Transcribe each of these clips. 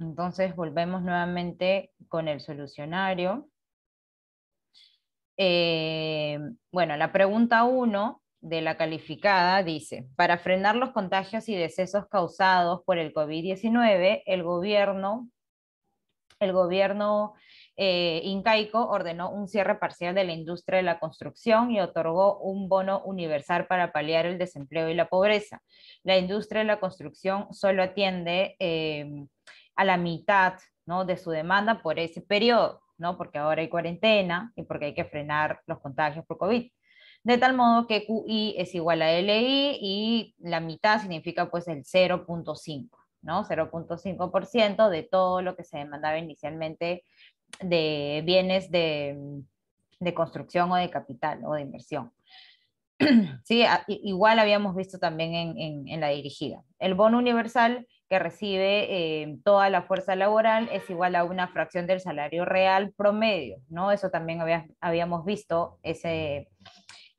Entonces volvemos nuevamente con el solucionario. Eh, bueno, la pregunta 1 de la calificada dice, para frenar los contagios y decesos causados por el COVID-19, el gobierno, el gobierno eh, incaico ordenó un cierre parcial de la industria de la construcción y otorgó un bono universal para paliar el desempleo y la pobreza. La industria de la construcción solo atiende eh, a la mitad ¿no? de su demanda por ese periodo, ¿no? porque ahora hay cuarentena y porque hay que frenar los contagios por COVID. De tal modo que QI es igual a LI y la mitad significa pues el 0.5, ¿no? 0.5% de todo lo que se demandaba inicialmente de bienes de, construcción o de capital o de inversión. Sí, igual habíamos visto también en, en, la dirigida. El bono universal que recibe eh, toda la fuerza laboral es igual a una fracción del salario real promedio, ¿no? Eso también habíamos visto ese,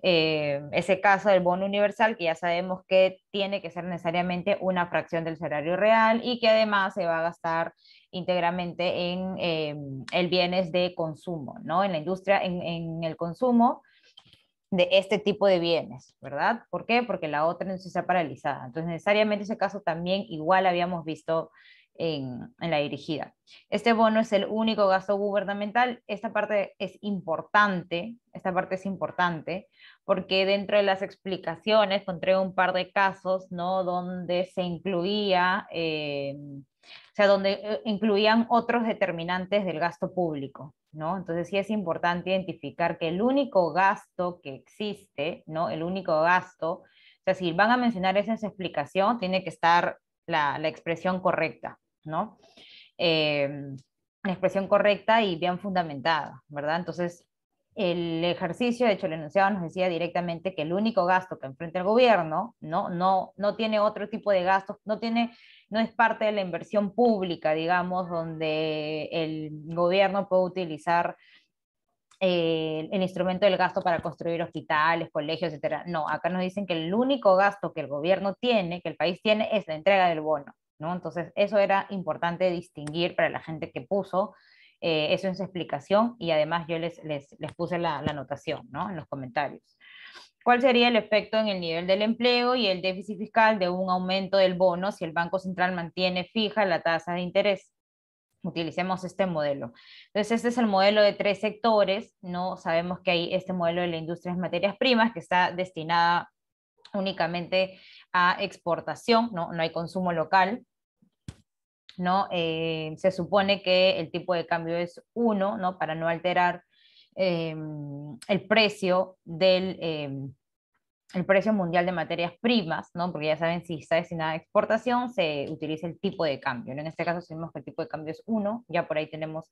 eh, ese caso del bono universal, que ya sabemos que tiene que ser necesariamente una fracción del salario real y que además se va a gastar íntegramente en eh, el bienes de consumo, ¿no? En la industria, en, en el consumo de este tipo de bienes, ¿verdad? ¿Por qué? Porque la otra se está paralizada. Entonces, necesariamente ese caso también igual habíamos visto en, la dirigida. Este bono es el único gasto gubernamental. Esta parte es importante, esta parte es importante, porque dentro de las explicaciones encontré un par de casos, ¿no? Donde se incluía, eh, o sea, donde eh, incluían otros determinantes del gasto público, ¿no? Entonces sí es importante identificar que el único gasto que existe, ¿no? El único gasto, o sea, si van a mencionar esa explicación, tiene que estar la, expresión correcta, ¿no? Em, la expresión correcta y bien fundamentada, ¿verdad? Entonces, el ejercicio, de hecho el enunciado nos decía directamente que el único gasto que enfrenta el gobierno, ¿no? No, no tiene otro tipo de gastos, no tiene no es parte de la inversión pública, digamos, donde el gobierno puede utilizar eh, el instrumento del gasto para construir hospitales, colegios, etcétera. No, acá nos dicen que el único gasto que el gobierno tiene, que el país tiene, es la entrega del bono, ¿no? Entonces, eso era importante distinguir para la gente que puso eh, eso en su explicación y además yo les, les, puse la, la anotación, ¿no? En los comentarios. ¿Cuál sería el efecto en el nivel del empleo y el déficit fiscal de un aumento del bono si el Banco Central mantiene fija la tasa de interés? Utilicemos este modelo. Entonces, este es el modelo de tres sectores, ¿no? Sabemos que hay este modelo de la industria de materias primas que está destinada únicamente a exportación, no, no hay consumo local, ¿no? Eh, se supone que el tipo de cambio es uno, ¿no? Para no alterar eh, el precio del, eh, el precio mundial de materias primas, ¿no? porque ya saben, si está destinada a exportación, se utiliza el tipo de cambio. En este caso, sabemos que el tipo de cambio es 1, ya por ahí tenemos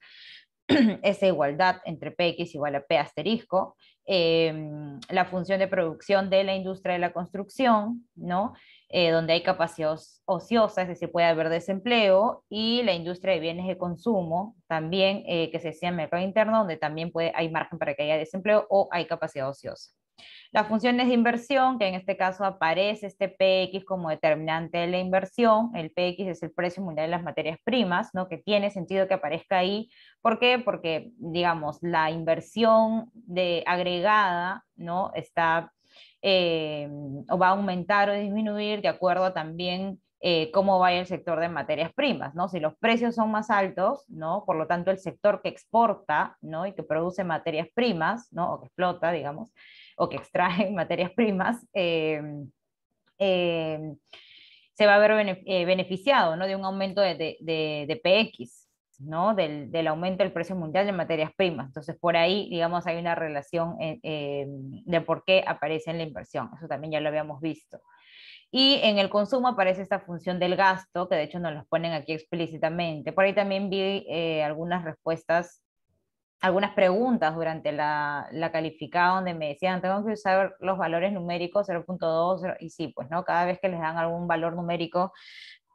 esa igualdad entre PX igual a P asterisco, em, la función de producción de la industria de la construcción, ¿no? Eh, donde hay capacidad ociosas, es decir, puede haber desempleo, y la industria de bienes de consumo, también eh, que se decía en mercado interno, donde también puede, hay margen para que haya desempleo o hay capacidad ociosa. Las funciones de inversión, que en este caso aparece este PX como determinante de la inversión, el PX es el precio mundial de las materias primas, ¿no? que tiene sentido que aparezca ahí. ¿Por qué? Porque, digamos, la inversión de agregada ¿no? está eh, o va a aumentar o disminuir de acuerdo también eh, cómo va el sector de materias primas, ¿no? Si los precios son más altos, Por lo tanto, el sector que exporta, Y que produce materias primas, ¿no? O que explota, digamos, o que extrae materias primas, eh, eh, se va a ver beneficiado, De un aumento de, PX, ¿no? Del, del, aumento del precio mundial de materias primas. Entonces, por ahí, digamos, hay una relación de por qué aparece en la inversión. Eso también ya lo habíamos visto. Y en el consumo aparece esta función del gasto, que de hecho nos los ponen aquí explícitamente. Por ahí también vi eh, algunas respuestas, algunas preguntas durante la, la, calificada donde me decían, tengo que usar los valores numéricos 0.2 y sí, pues no, cada vez que les dan algún valor numérico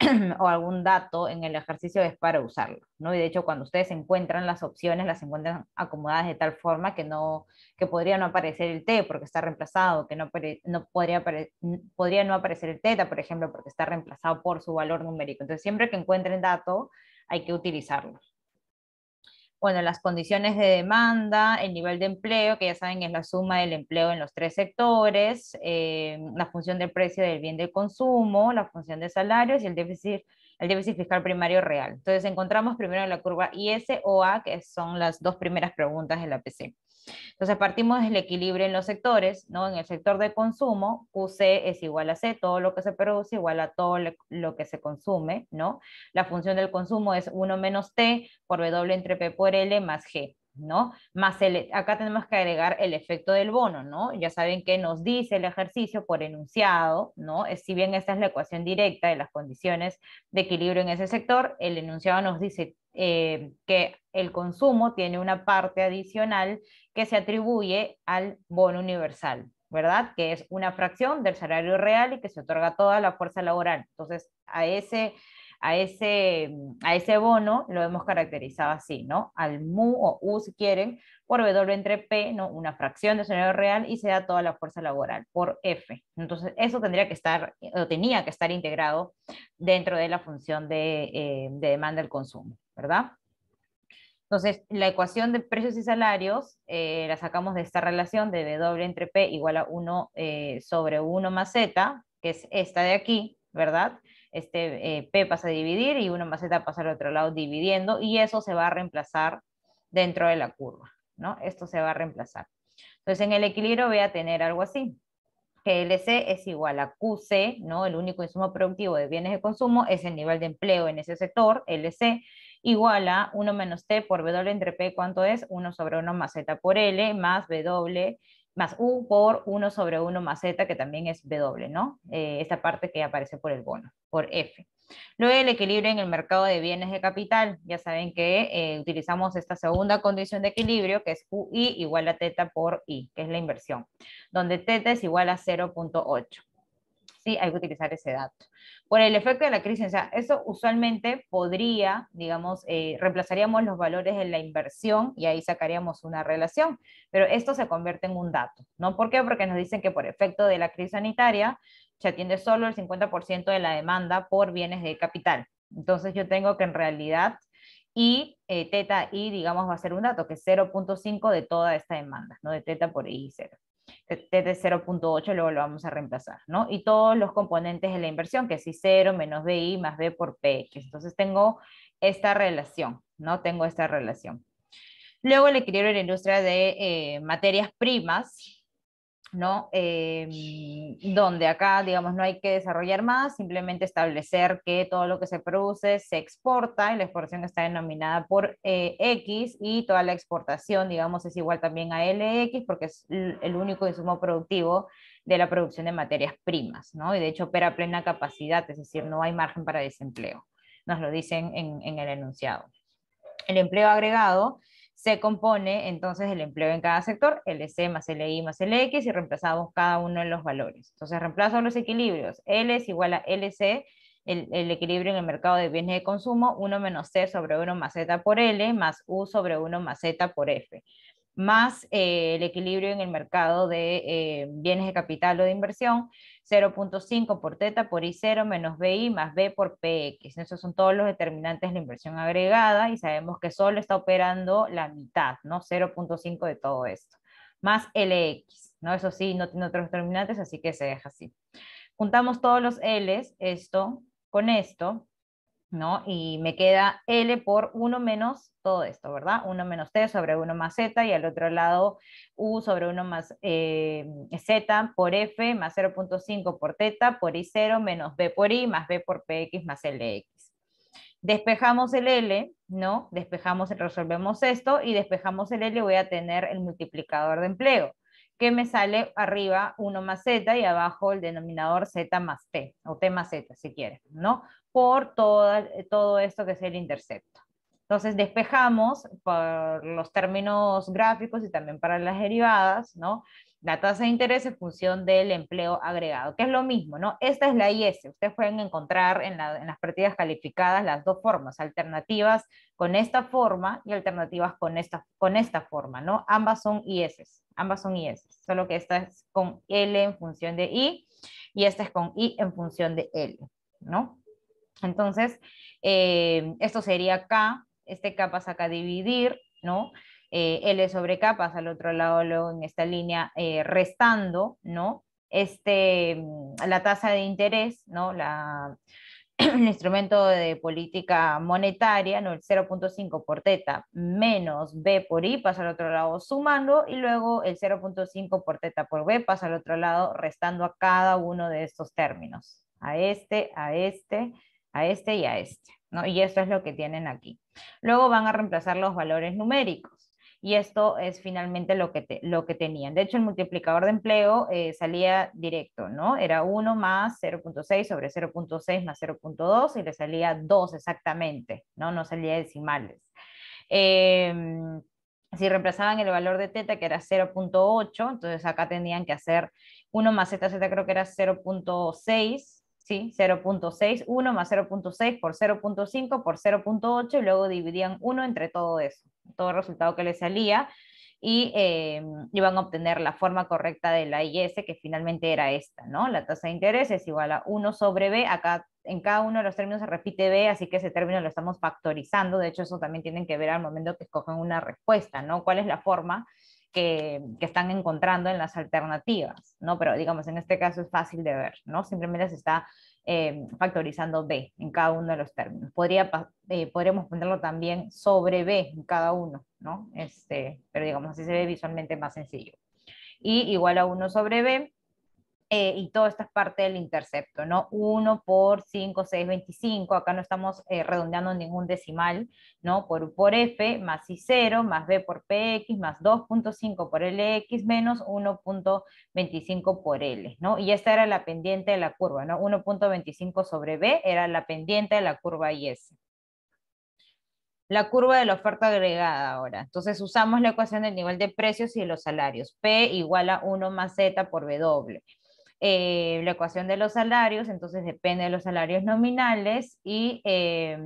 o algún dato en el ejercicio es para usarlo, ¿no? Y de hecho, cuando ustedes encuentran las opciones, las encuentran acomodadas de tal forma que no, que podría no aparecer el T porque está reemplazado, que no, no podría, no aparecer el teta, por ejemplo, porque está reemplazado por su valor numérico. Entonces, siempre que encuentren dato, hay que utilizarlo bueno, las condiciones de demanda, el nivel de empleo, que ya saben es la suma del empleo en los tres sectores, eh, la función del precio del bien de consumo, la función de salarios y el déficit, el déficit fiscal primario real. Entonces encontramos primero la curva ISOA, que son las dos primeras preguntas de la PC. Entonces partimos del equilibrio en los sectores, ¿no? En el sector de consumo, QC es igual a C, todo lo que se produce igual a todo lo que se consume, ¿no? La función del consumo es 1 menos T por W entre P por L más G. ¿no? Más acá tenemos que agregar el efecto del bono, ¿no? Ya saben que nos dice el ejercicio por enunciado, ¿no? Si bien esta es la ecuación directa de las condiciones de equilibrio en ese sector, el enunciado nos dice eh, que el consumo tiene una parte adicional que se atribuye al bono universal, ¿verdad? Que es una fracción del salario real y que se otorga toda la fuerza laboral. Entonces, a ese a ese, mm, a ese bono lo hemos caracterizado así, ¿no? Al mu o u si quieren, por W entre P, ¿no? Una fracción de salario real y se da toda la fuerza laboral por F. Entonces, eso tendría que estar, o tenía que estar integrado dentro de la función de, eh, demanda del consumo, ¿verdad? Entonces, la ecuación de precios y salarios eh, la sacamos de esta relación de W entre P igual a 1 eh, sobre 1 más Z, que es esta de aquí, ¿verdad? este eh, P pasa a dividir y más maceta pasa al otro lado dividiendo y eso se va a reemplazar dentro de la curva, ¿no? Esto se va a reemplazar. Entonces en el equilibrio voy a tener algo así, que LC es igual a QC, ¿no? El único insumo productivo de bienes de consumo es el nivel de empleo en ese sector, LC, igual a 1 menos T por W entre P, ¿cuánto es? 1 sobre 1 más Z por L, más W más U por 1 sobre 1 más Z, que también es W, ¿no? Eh, esta parte que aparece por el bono, por F. Luego el equilibrio en el mercado de bienes de capital. Ya saben que eh, utilizamos esta segunda condición de equilibrio, que es UI igual a teta por I, que es la inversión, donde teta es igual a 0.8 sí hay que utilizar ese dato. Por el efecto de la crisis, o sea, eso usualmente podría, digamos, eh, reemplazaríamos los valores en la inversión y ahí sacaríamos una relación, pero esto se convierte en un dato, ¿no? ¿Por qué? Porque nos dicen que por efecto de la crisis sanitaria se atiende solo el 50% de la demanda por bienes de capital. Entonces yo tengo que en realidad y eh, teta y, digamos, va a ser un dato que es 0.5 de toda esta demanda, ¿no? De teta por i cero. Eh, de 0.8 luego lo vamos a reemplazar, ¿no? Y todos los componentes de la inversión, que es 0 menos BI más B por p, Entonces tengo esta relación, ¿no? Tengo esta relación. Luego le equilibrio de la industria de eh, materias primas, ¿no? Em, donde acá, digamos, no hay que desarrollar más, simplemente establecer que todo lo que se produce se exporta y la exportación está denominada por eh, X y toda la exportación, digamos, es igual también a LX porque es el único insumo productivo de la producción de materias primas, ¿no? Y de hecho opera a plena capacidad, es decir, no hay margen para desempleo, nos lo dicen en el enunciado. El empleo agregado se compone entonces el empleo en cada sector, LC más LI más LX, y reemplazamos cada uno de los valores. Entonces reemplazo los equilibrios. L es igual a LC, el, equilibrio en el mercado de bienes de consumo, 1 menos C sobre 1 más Z por L, más U sobre 1 más Z por F más eh, el equilibrio en el mercado de eh, bienes de capital o de inversión, 0.5 por teta por I0 menos BI más B por PX. Esos son todos los determinantes de la inversión agregada y sabemos que solo está operando la mitad, ¿no? 0.5 de todo esto. Más LX, ¿no? Eso sí, no tiene otros determinantes, así que se deja así. Juntamos todos los Ls, esto con esto, ¿no? Y me queda L por 1 menos todo esto, ¿verdad? 1 menos T sobre 1 más Z y al otro lado U sobre 1 más eh, Z por F más 0.5 por Teta por I0 menos B por I más B por PX más LX. Despejamos el L, ¿no? Despejamos, resolvemos esto y despejamos el L voy a tener el multiplicador de empleo que me sale arriba 1 más z y abajo el denominador z más t, o t más z si quieres, ¿no? Por todo, todo esto que es el intercepto. Entonces despejamos por los términos gráficos y también para las derivadas, ¿no? la tasa de interés en función del empleo agregado, que es lo mismo, ¿no? Esta es la IS. Ustedes pueden encontrar en, las partidas calificadas las dos formas, alternativas con esta forma y alternativas con esta, con esta forma, ¿no? Ambas son IS, ambas son IS, solo que esta es con L en función de I y esta es con I en función de L, ¿no? Entonces, eh, esto sería K, este K pasa acá a dividir, ¿no? Eh, L sobre K pasa al otro lado luego en esta línea eh, restando, ¿no? Este, mm, la tasa de interés, ¿no? La, el instrumento de política monetaria, ¿no? el 0.5 por teta menos B por I pasa al otro lado sumando y luego el 0.5 por teta por B pasa al otro lado restando a cada uno de estos términos, a este, a este, a este y a este. ¿no? Y esto es lo que tienen aquí. Luego van a reemplazar los valores numéricos y esto es finalmente lo que, tenían. De hecho, el multiplicador de empleo eh, salía directo, ¿no? Era 1 más 0.6 sobre 0.6 más 0.2 y le salía 2 exactamente, ¿no? No salía decimales. Em, si reemplazaban el valor de teta, que era 0.8, entonces acá tenían que hacer 1 más creo que era 0.6 ¿sí? 0.61 más 0.6 por 0.5 por 0.8 y luego dividían 1 entre todo eso, todo el resultado que les salía y em, iban a obtener la forma correcta de la IS que finalmente era esta, ¿no? La tasa de interés es igual a 1 sobre B, acá en cada uno de los términos se repite B, así que ese término lo estamos factorizando, de hecho eso también tienen que ver al momento que escogen una respuesta, ¿no? ¿Cuál es la forma? que, están encontrando en las alternativas, ¿no? Pero digamos, en este caso es fácil de ver, ¿no? Simplemente se está eh, factorizando B en cada uno de los términos. Podría, eh, podríamos ponerlo también sobre B en cada uno, ¿no? Este, pero digamos, así se ve visualmente más sencillo. Y igual a 1 sobre B, eh, y toda esta es parte del intercepto, ¿no? 1 por 5, 6, 25, acá no estamos eh, redondeando ningún decimal, ¿no? Por, por F más I0 más B por PX más 2.5 por LX menos 1.25 por L, ¿no? Y esta era la pendiente de la curva, ¿no? 1.25 sobre B era la pendiente de la curva IS. La curva de la oferta agregada ahora. Entonces usamos la ecuación del nivel de precios y de los salarios. P igual a 1 más Z por W eh, la ecuación de los salarios, entonces depende de los salarios nominales y... Eh,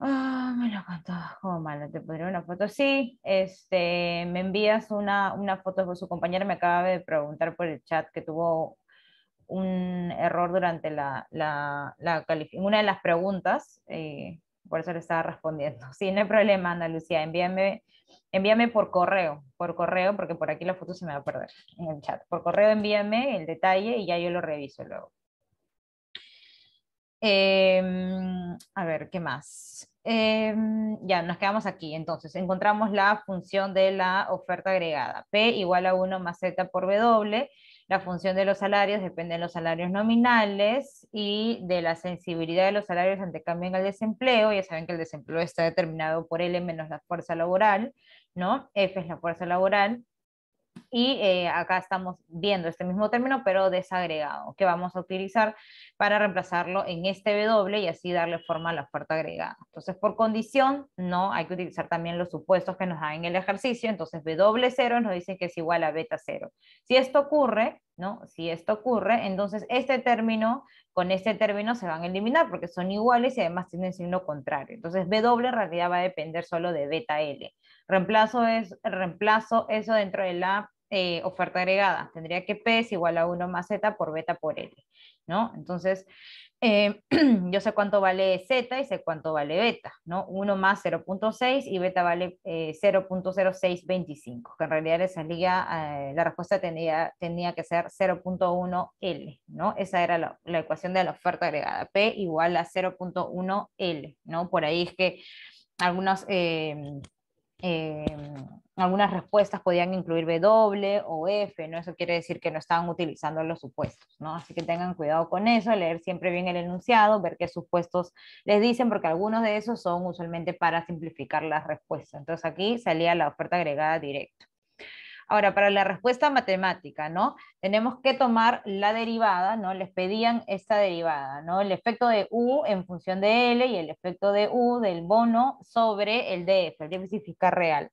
ah, me lo contó, como malo, te pondré una foto. Sí, este, me envías una, una foto, su compañera me acaba de preguntar por el chat que tuvo un error durante la, la, una de las preguntas. Eh, por eso le estaba respondiendo. Sí, no hay problema, Ana Lucía, envíame, por correo, por correo, porque por aquí la foto se me va a perder en el chat. Por correo envíame el detalle y ya yo lo reviso luego. Em, a ver, ¿qué más? Em, ya, nos quedamos aquí. Entonces, encontramos la función de la oferta agregada. P igual a 1 más Z por W la función de los salarios depende de los salarios nominales y de la sensibilidad de los salarios ante cambio en el desempleo. Ya saben que el desempleo está determinado por L menos la fuerza laboral, ¿no? F es la fuerza laboral. Y eh, acá estamos viendo este mismo término, pero desagregado, que vamos a utilizar para reemplazarlo en este W y así darle forma a la oferta agregada. Entonces, por condición, no, hay que utilizar también los supuestos que nos dan en el ejercicio. Entonces, W0 nos dice que es igual a beta 0. Si esto ocurre, ¿no? Si esto ocurre, entonces este término con este término se van a eliminar porque son iguales y además tienen signo contrario. Entonces W en realidad va a depender solo de beta L. Reemplazo, es, reemplazo eso dentro de la eh, oferta agregada. Tendría que P es igual a 1 más Z por beta por L, ¿no? Entonces, eh, yo sé cuánto vale Z y sé cuánto vale beta, ¿no? 1 más 0.6 y beta vale 0.0625, eh, que en realidad esa liga, la respuesta tenía, tenía que ser 0.1L, ¿no? Esa era la, la, ecuación de la oferta agregada, P igual a 0.1L, ¿no? Por ahí es que algunos Em, algunas respuestas podían incluir W o F, ¿no? Eso quiere decir que no estaban utilizando los supuestos, ¿no? Así que tengan cuidado con eso, leer siempre bien el enunciado, ver qué supuestos les dicen, porque algunos de esos son usualmente para simplificar las respuestas. Entonces aquí salía la oferta agregada directa. Ahora, para la respuesta matemática, ¿no? Tenemos que tomar la derivada, ¿no? Les pedían esta derivada, ¿no? El efecto de U en función de L y el efecto de U del bono sobre el DF, el déficit fiscal real.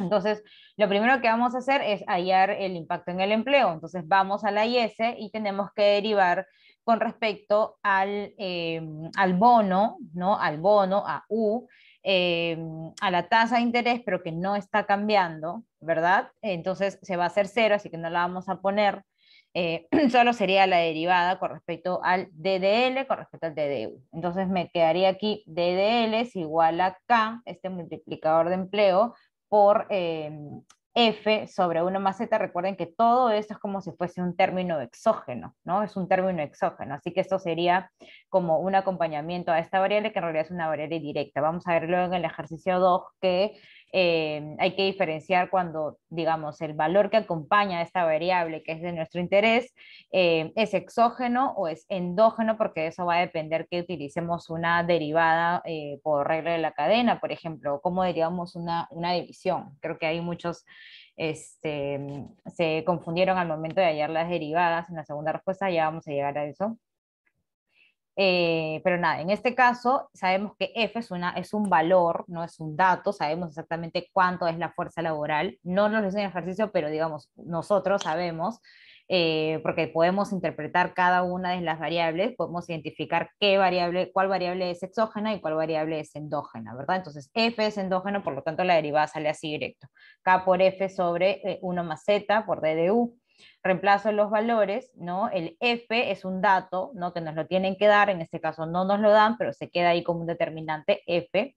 Entonces, lo primero que vamos a hacer es hallar el impacto en el empleo. Entonces, vamos a la IS y tenemos que derivar con respecto al, eh, bono, ¿no? Al bono, a U, eh, a la tasa de interés, pero que no está cambiando, ¿verdad? Entonces se va a hacer cero, así que no la vamos a poner. Eh, solo sería la derivada con respecto al DDL, con respecto al DDU. Entonces me quedaría aquí DDL es igual a K, este multiplicador de empleo, por em, F sobre 1 más Z. Recuerden que todo esto es como si fuese un término exógeno, ¿no? Es un término exógeno, así que esto sería como un acompañamiento a esta variable, que en realidad es una variable directa. Vamos a verlo en el ejercicio 2, que eh, hay que diferenciar cuando, digamos, el valor que acompaña a esta variable que es de nuestro interés eh, es exógeno o es endógeno, porque eso va a depender que utilicemos una derivada eh, por regla de la cadena, por ejemplo, o cómo derivamos una, división. Creo que hay muchos este, se confundieron al momento de hallar las derivadas en la segunda respuesta, ya vamos a llegar a eso. Eh, pero nada, en este caso sabemos que F es, una, es un valor, no es un dato, sabemos exactamente cuánto es la fuerza laboral, no nos lo dice en el ejercicio, pero digamos, nosotros sabemos, eh, porque podemos interpretar cada una de las variables, podemos identificar qué variable, cuál variable es exógena y cuál variable es endógena, ¿verdad? Entonces F es endógeno, por lo tanto la derivada sale así directo, K por F sobre 1 eh, más Z por DDU, reemplazo los valores, ¿no? El F es un dato, ¿no? Que nos lo tienen que dar, en este caso no nos lo dan, pero se queda ahí como un determinante F.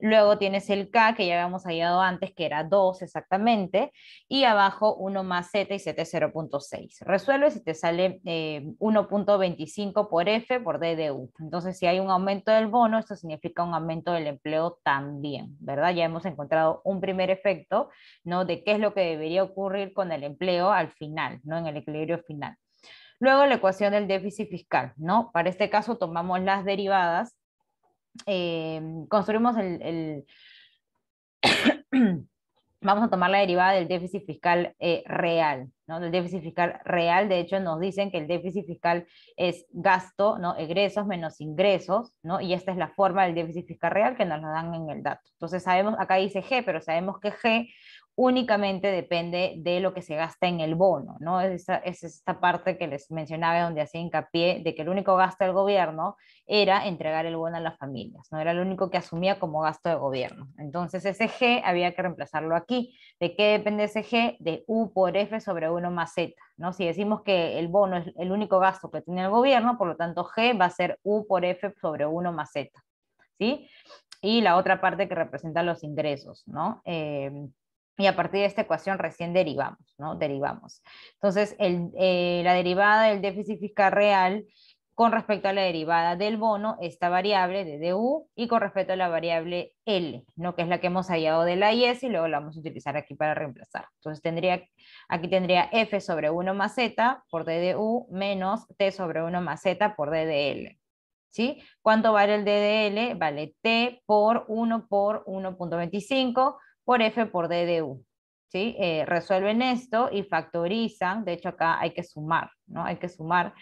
Luego tienes el K, que ya habíamos hallado antes, que era 2 exactamente, y abajo 1 más Z y Z 0.6. Resuelve si te sale 1.25 eh, por F por DDU. Entonces, si hay un aumento del bono, esto significa un aumento del empleo también, ¿verdad? Ya hemos encontrado un primer efecto, ¿no? De qué es lo que debería ocurrir con el empleo al final, ¿no? En el equilibrio final. Luego la ecuación del déficit fiscal, ¿no? Para este caso tomamos las derivadas, eh, construimos el, vamos a tomar la derivada del déficit fiscal eh, real, ¿no? Del déficit fiscal real, de hecho, nos dicen que el déficit fiscal es gasto, ¿no? Egresos menos ingresos, ¿no? Y esta es la forma del déficit fiscal real que nos lo dan en el dato. Entonces sabemos, acá dice G, pero sabemos que G únicamente depende de lo que se gasta en el bono, ¿no? Es esta, esta parte que les mencionaba donde hacía hincapié de que el único gasto del gobierno era entregar el bono a las familias, no era el único que asumía como gasto de gobierno. Entonces ese G había que reemplazarlo aquí. ¿De qué depende ese G? De U por F sobre 1 más Z, ¿no? Si decimos que el bono es el único gasto que tiene el gobierno, por lo tanto G va a ser U por F sobre 1 más Z, ¿sí? Y la otra parte que representa los ingresos, ¿no? Eh, y a partir de esta ecuación recién derivamos, ¿no? Derivamos. Entonces, eh, la derivada del déficit fiscal real con respecto a la derivada del bono, esta variable de DU, y con respecto a la variable L, ¿no? que es la que hemos hallado de la IS, y luego la vamos a utilizar aquí para reemplazar. Entonces tendría, aquí tendría F sobre 1 más Z por DDU menos T sobre 1 más Z por DDL. ¿sí? ¿Cuánto vale el DDL? Vale T por 1 por 1.25 por F por DDU. ¿sí? Eh, resuelven esto y factorizan, de hecho acá hay que sumar, ¿no? Hay que sumar.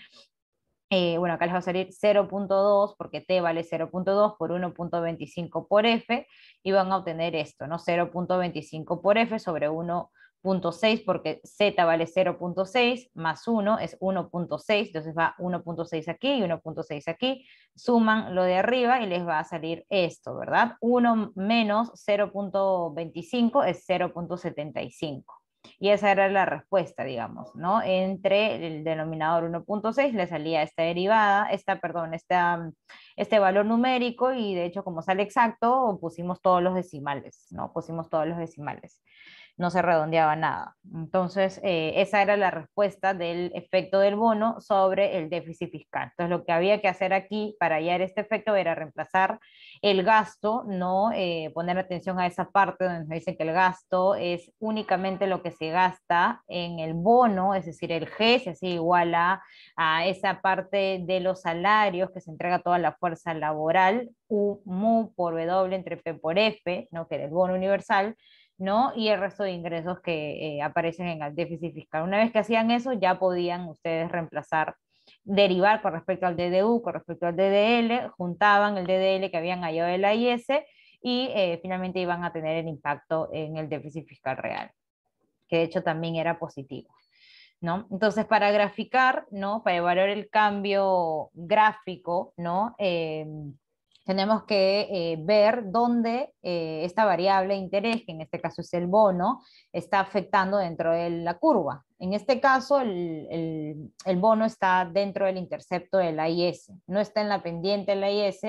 Eh, bueno, acá les va a salir 0.2 porque T vale 0.2 por 1.25 por F y van a obtener esto, ¿no? 0.25 por F sobre 1.25 0.6 porque z vale 0.6 más 1 es 1.6, entonces va 1.6 aquí y 1.6 aquí, suman lo de arriba y les va a salir esto, ¿verdad? 1 menos 0.25 es 0.75. Y esa era la respuesta, digamos, ¿no? Entre el denominador 1.6 le salía esta derivada, esta, perdón, esta, este valor numérico y de hecho como sale exacto pusimos todos los decimales, ¿no? Pusimos todos los decimales no se redondeaba nada. Entonces, eh, esa era la respuesta del efecto del bono sobre el déficit fiscal. Entonces, lo que había que hacer aquí para hallar este efecto era reemplazar el gasto, no eh, poner atención a esa parte donde nos dicen que el gasto es únicamente lo que se gasta en el bono, es decir, el G se iguala igual a, esa parte de los salarios que se entrega a toda la fuerza laboral, U mu por W entre P por F, ¿no? que era el bono universal, ¿no? Y el resto de ingresos que eh, aparecen en el déficit fiscal. Una vez que hacían eso, ya podían ustedes reemplazar, derivar con respecto al DDU, con respecto al DDL, juntaban el DDL que habían hallado el la IS y eh, finalmente iban a tener el impacto en el déficit fiscal real, que de hecho también era positivo. ¿No? Entonces, para graficar, ¿no? para evaluar el cambio gráfico, ¿no? Em, tenemos que eh, ver dónde eh, esta variable de interés, que en este caso es el bono, está afectando dentro de la curva. En este caso, el, el, bono está dentro del intercepto de la IS, no está en la pendiente de la IS,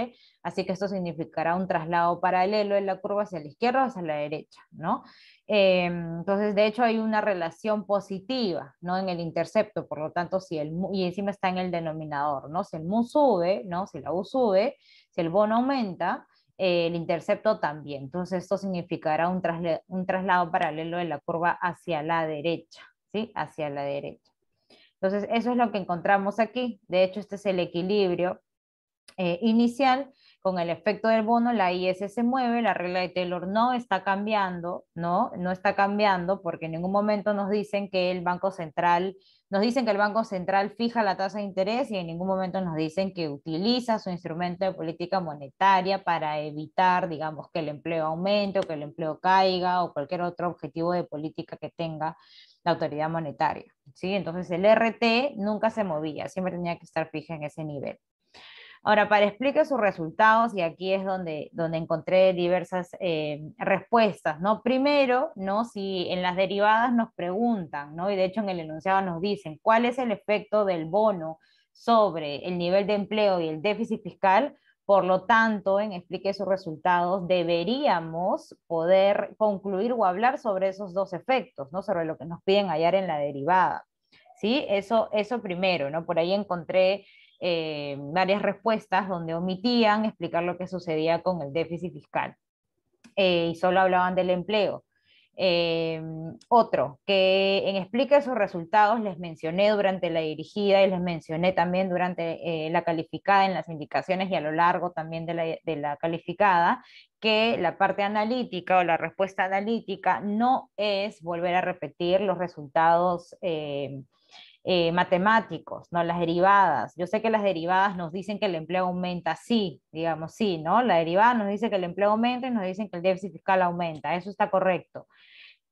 así que esto significará un traslado paralelo de la curva hacia la izquierda o hacia la derecha, ¿no? Em, entonces, de hecho, hay una relación positiva, ¿no? En el intercepto, por lo tanto, si el, y encima está en el denominador, ¿no? Si el mu sube, ¿no? Si la u sube, si el bono aumenta, eh, el intercepto también. Entonces esto significará un, traslado paralelo de la curva hacia la derecha, ¿sí? Hacia la derecha. Entonces eso es lo que encontramos aquí. De hecho, este es el equilibrio eh, inicial con el efecto del bono, la IS se mueve, la regla de Taylor no está cambiando, ¿no? No está cambiando porque en ningún momento nos dicen que el Banco Central nos dicen que el Banco Central fija la tasa de interés y en ningún momento nos dicen que utiliza su instrumento de política monetaria para evitar, digamos, que el empleo aumente o que el empleo caiga o cualquier otro objetivo de política que tenga la autoridad monetaria. ¿sí? Entonces el RT nunca se movía, siempre tenía que estar fija en ese nivel. Ahora, para explicar sus resultados, y aquí es donde, donde encontré diversas eh, respuestas, ¿no? Primero, ¿no? Si en las derivadas nos preguntan, ¿no? Y de hecho en el enunciado nos dicen, ¿cuál es el efecto del bono sobre el nivel de empleo y el déficit fiscal? Por lo tanto, en explique sus resultados, deberíamos poder concluir o hablar sobre esos dos efectos, ¿no? Sobre lo que nos piden hallar en la derivada. ¿Sí? Eso, eso primero, ¿no? Por ahí encontré eh, varias respuestas donde omitían explicar lo que sucedía con el déficit fiscal eh, y solo hablaban del empleo. Eh, otro, que en Explica sus resultados les mencioné durante la dirigida y les mencioné también durante la calificada en las indicaciones y a lo largo también de la, calificada, que la parte analítica o la respuesta analítica no es volver a repetir los resultados. Eh, matemáticos, ¿no? Las derivadas. Yo sé que las derivadas nos dicen que el empleo aumenta, sí, digamos, sí, ¿no? La derivada nos dice que el empleo aumenta y nos dicen que el déficit fiscal aumenta, eso está correcto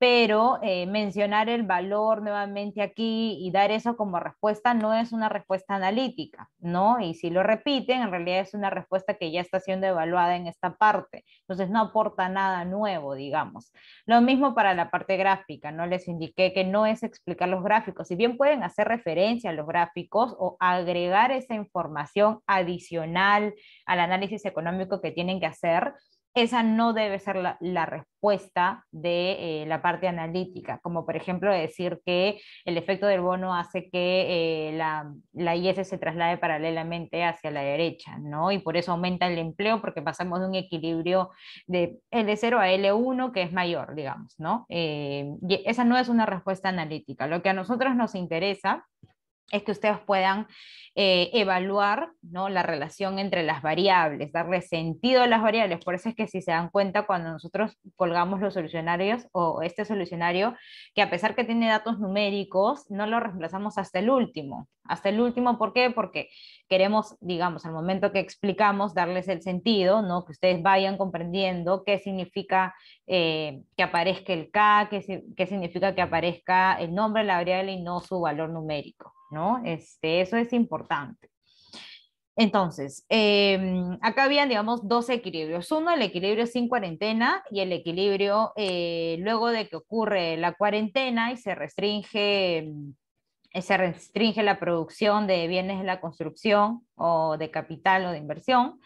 pero eh, mencionar el valor nuevamente aquí y dar eso como respuesta no es una respuesta analítica, ¿no? Y si lo repiten, en realidad es una respuesta que ya está siendo evaluada en esta parte, entonces no aporta nada nuevo, digamos. Lo mismo para la parte gráfica, ¿no? Les indiqué que no es explicar los gráficos, si bien pueden hacer referencia a los gráficos o agregar esa información adicional al análisis económico que tienen que hacer, esa no debe ser la, respuesta de eh, la parte analítica, como por ejemplo decir que el efecto del bono hace que eh, la, la, IS se traslade paralelamente hacia la derecha, ¿no? Y por eso aumenta el empleo, porque pasamos de un equilibrio de L0 a L1 que es mayor, digamos, ¿no? Eh, esa no es una respuesta analítica. Lo que a nosotros nos interesa es que ustedes puedan eh, evaluar ¿no? la relación entre las variables, darle sentido a las variables. Por eso es que si se dan cuenta, cuando nosotros colgamos los solucionarios o este solucionario, que a pesar que tiene datos numéricos, no lo reemplazamos hasta el último hasta el último. ¿Por qué? Porque queremos, digamos, al momento que explicamos, darles el sentido, ¿no? Que ustedes vayan comprendiendo qué significa eh, que aparezca el K, qué, significa que aparezca el nombre de la variable y no su valor numérico, ¿no? Este, eso es importante. Entonces, em, acá habían, digamos, dos equilibrios. Uno, el equilibrio sin cuarentena y el equilibrio eh, luego de que ocurre la cuarentena y se restringe em, se restringe la producción de bienes de la construcción o de capital o de inversión.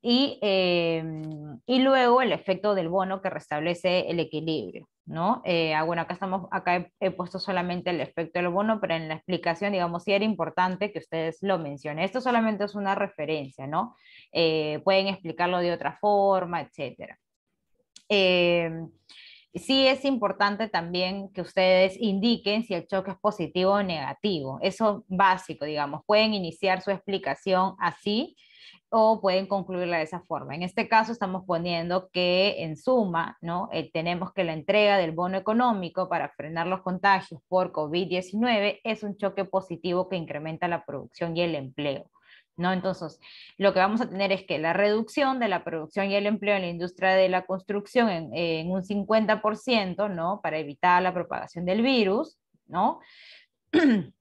Y, em, luego el efecto del bono que restablece el equilibrio, ¿no? Eh, ah, bueno, acá, estamos, acá he, puesto solamente el efecto del bono, pero en la explicación, digamos, sí era importante que ustedes lo mencionen. Esto solamente es una referencia, ¿no? Eh, pueden explicarlo de otra forma, etcétera. Em, sí es importante también que ustedes indiquen si el choque es positivo o negativo. Eso básico, digamos. Pueden iniciar su explicación así o pueden concluirla de esa forma. En este caso estamos poniendo que en suma, eh, tenemos que la entrega del bono económico para frenar los contagios por COVID-19 es un choque positivo que incrementa la producción y el empleo. ¿no? Entonces, lo que vamos a tener es que la reducción de la producción y el empleo en la industria de la construcción en, un 50%, ¿no? Para evitar la propagación del virus, ¿no?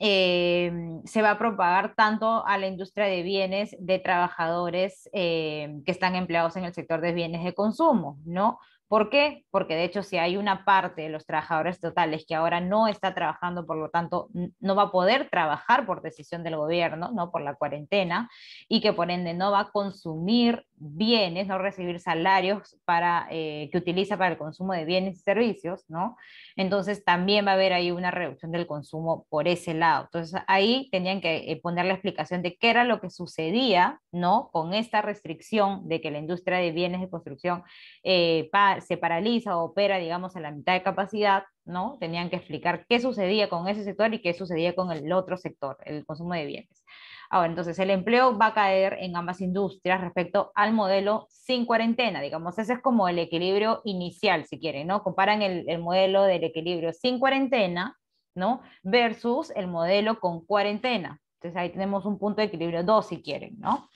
Eh, se va a propagar tanto a la industria de bienes de trabajadores eh, que están empleados en el sector de bienes de consumo, ¿no? ¿Por qué? Porque de hecho si hay una parte de los trabajadores totales que ahora no está trabajando, por lo tanto no va a poder trabajar por decisión del gobierno, no por la cuarentena, y que por ende no va a consumir bienes, no recibir salarios para, eh, que utiliza para el consumo de bienes y servicios, ¿no? Entonces también va a haber ahí una reducción del consumo por ese lado. Entonces ahí tenían que eh, poner la explicación de qué era lo que sucedía, ¿no? Con esta restricción de que la industria de bienes de construcción eh, se paraliza o opera, digamos, a la mitad de capacidad, ¿no? Tenían que explicar qué sucedía con ese sector y qué sucedía con el otro sector, el consumo de bienes. Ahora, entonces, el empleo va a caer en ambas industrias respecto al modelo sin cuarentena, digamos, ese es como el equilibrio inicial, si quieren, ¿no? Comparan el, modelo del equilibrio sin cuarentena, ¿no? Versus el modelo con cuarentena. Entonces, ahí tenemos un punto de equilibrio 2, si quieren, ¿no?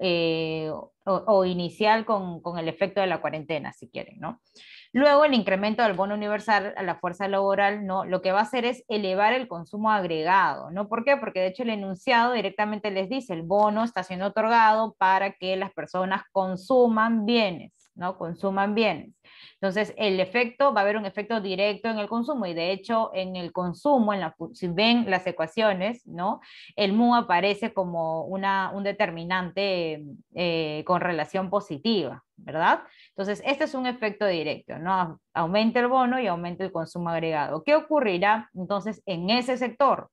Eh, o, inicial con, con, el efecto de la cuarentena, si quieren, ¿no? Luego, el incremento del bono universal a la fuerza laboral, ¿no? Lo que va a hacer es elevar el consumo agregado, ¿no? ¿Por qué? Porque de hecho el enunciado directamente les dice, el bono está siendo otorgado para que las personas consuman bienes. ¿no? Consuman bienes. Entonces, el efecto, va a haber un efecto directo en el consumo y de hecho en el consumo, en si ven las ecuaciones, ¿no? El MU aparece como una, un determinante eh, con relación positiva, ¿verdad? Entonces, este es un efecto directo, ¿no? Aumenta el bono y aumenta el consumo agregado. ¿Qué ocurrirá entonces en ese sector?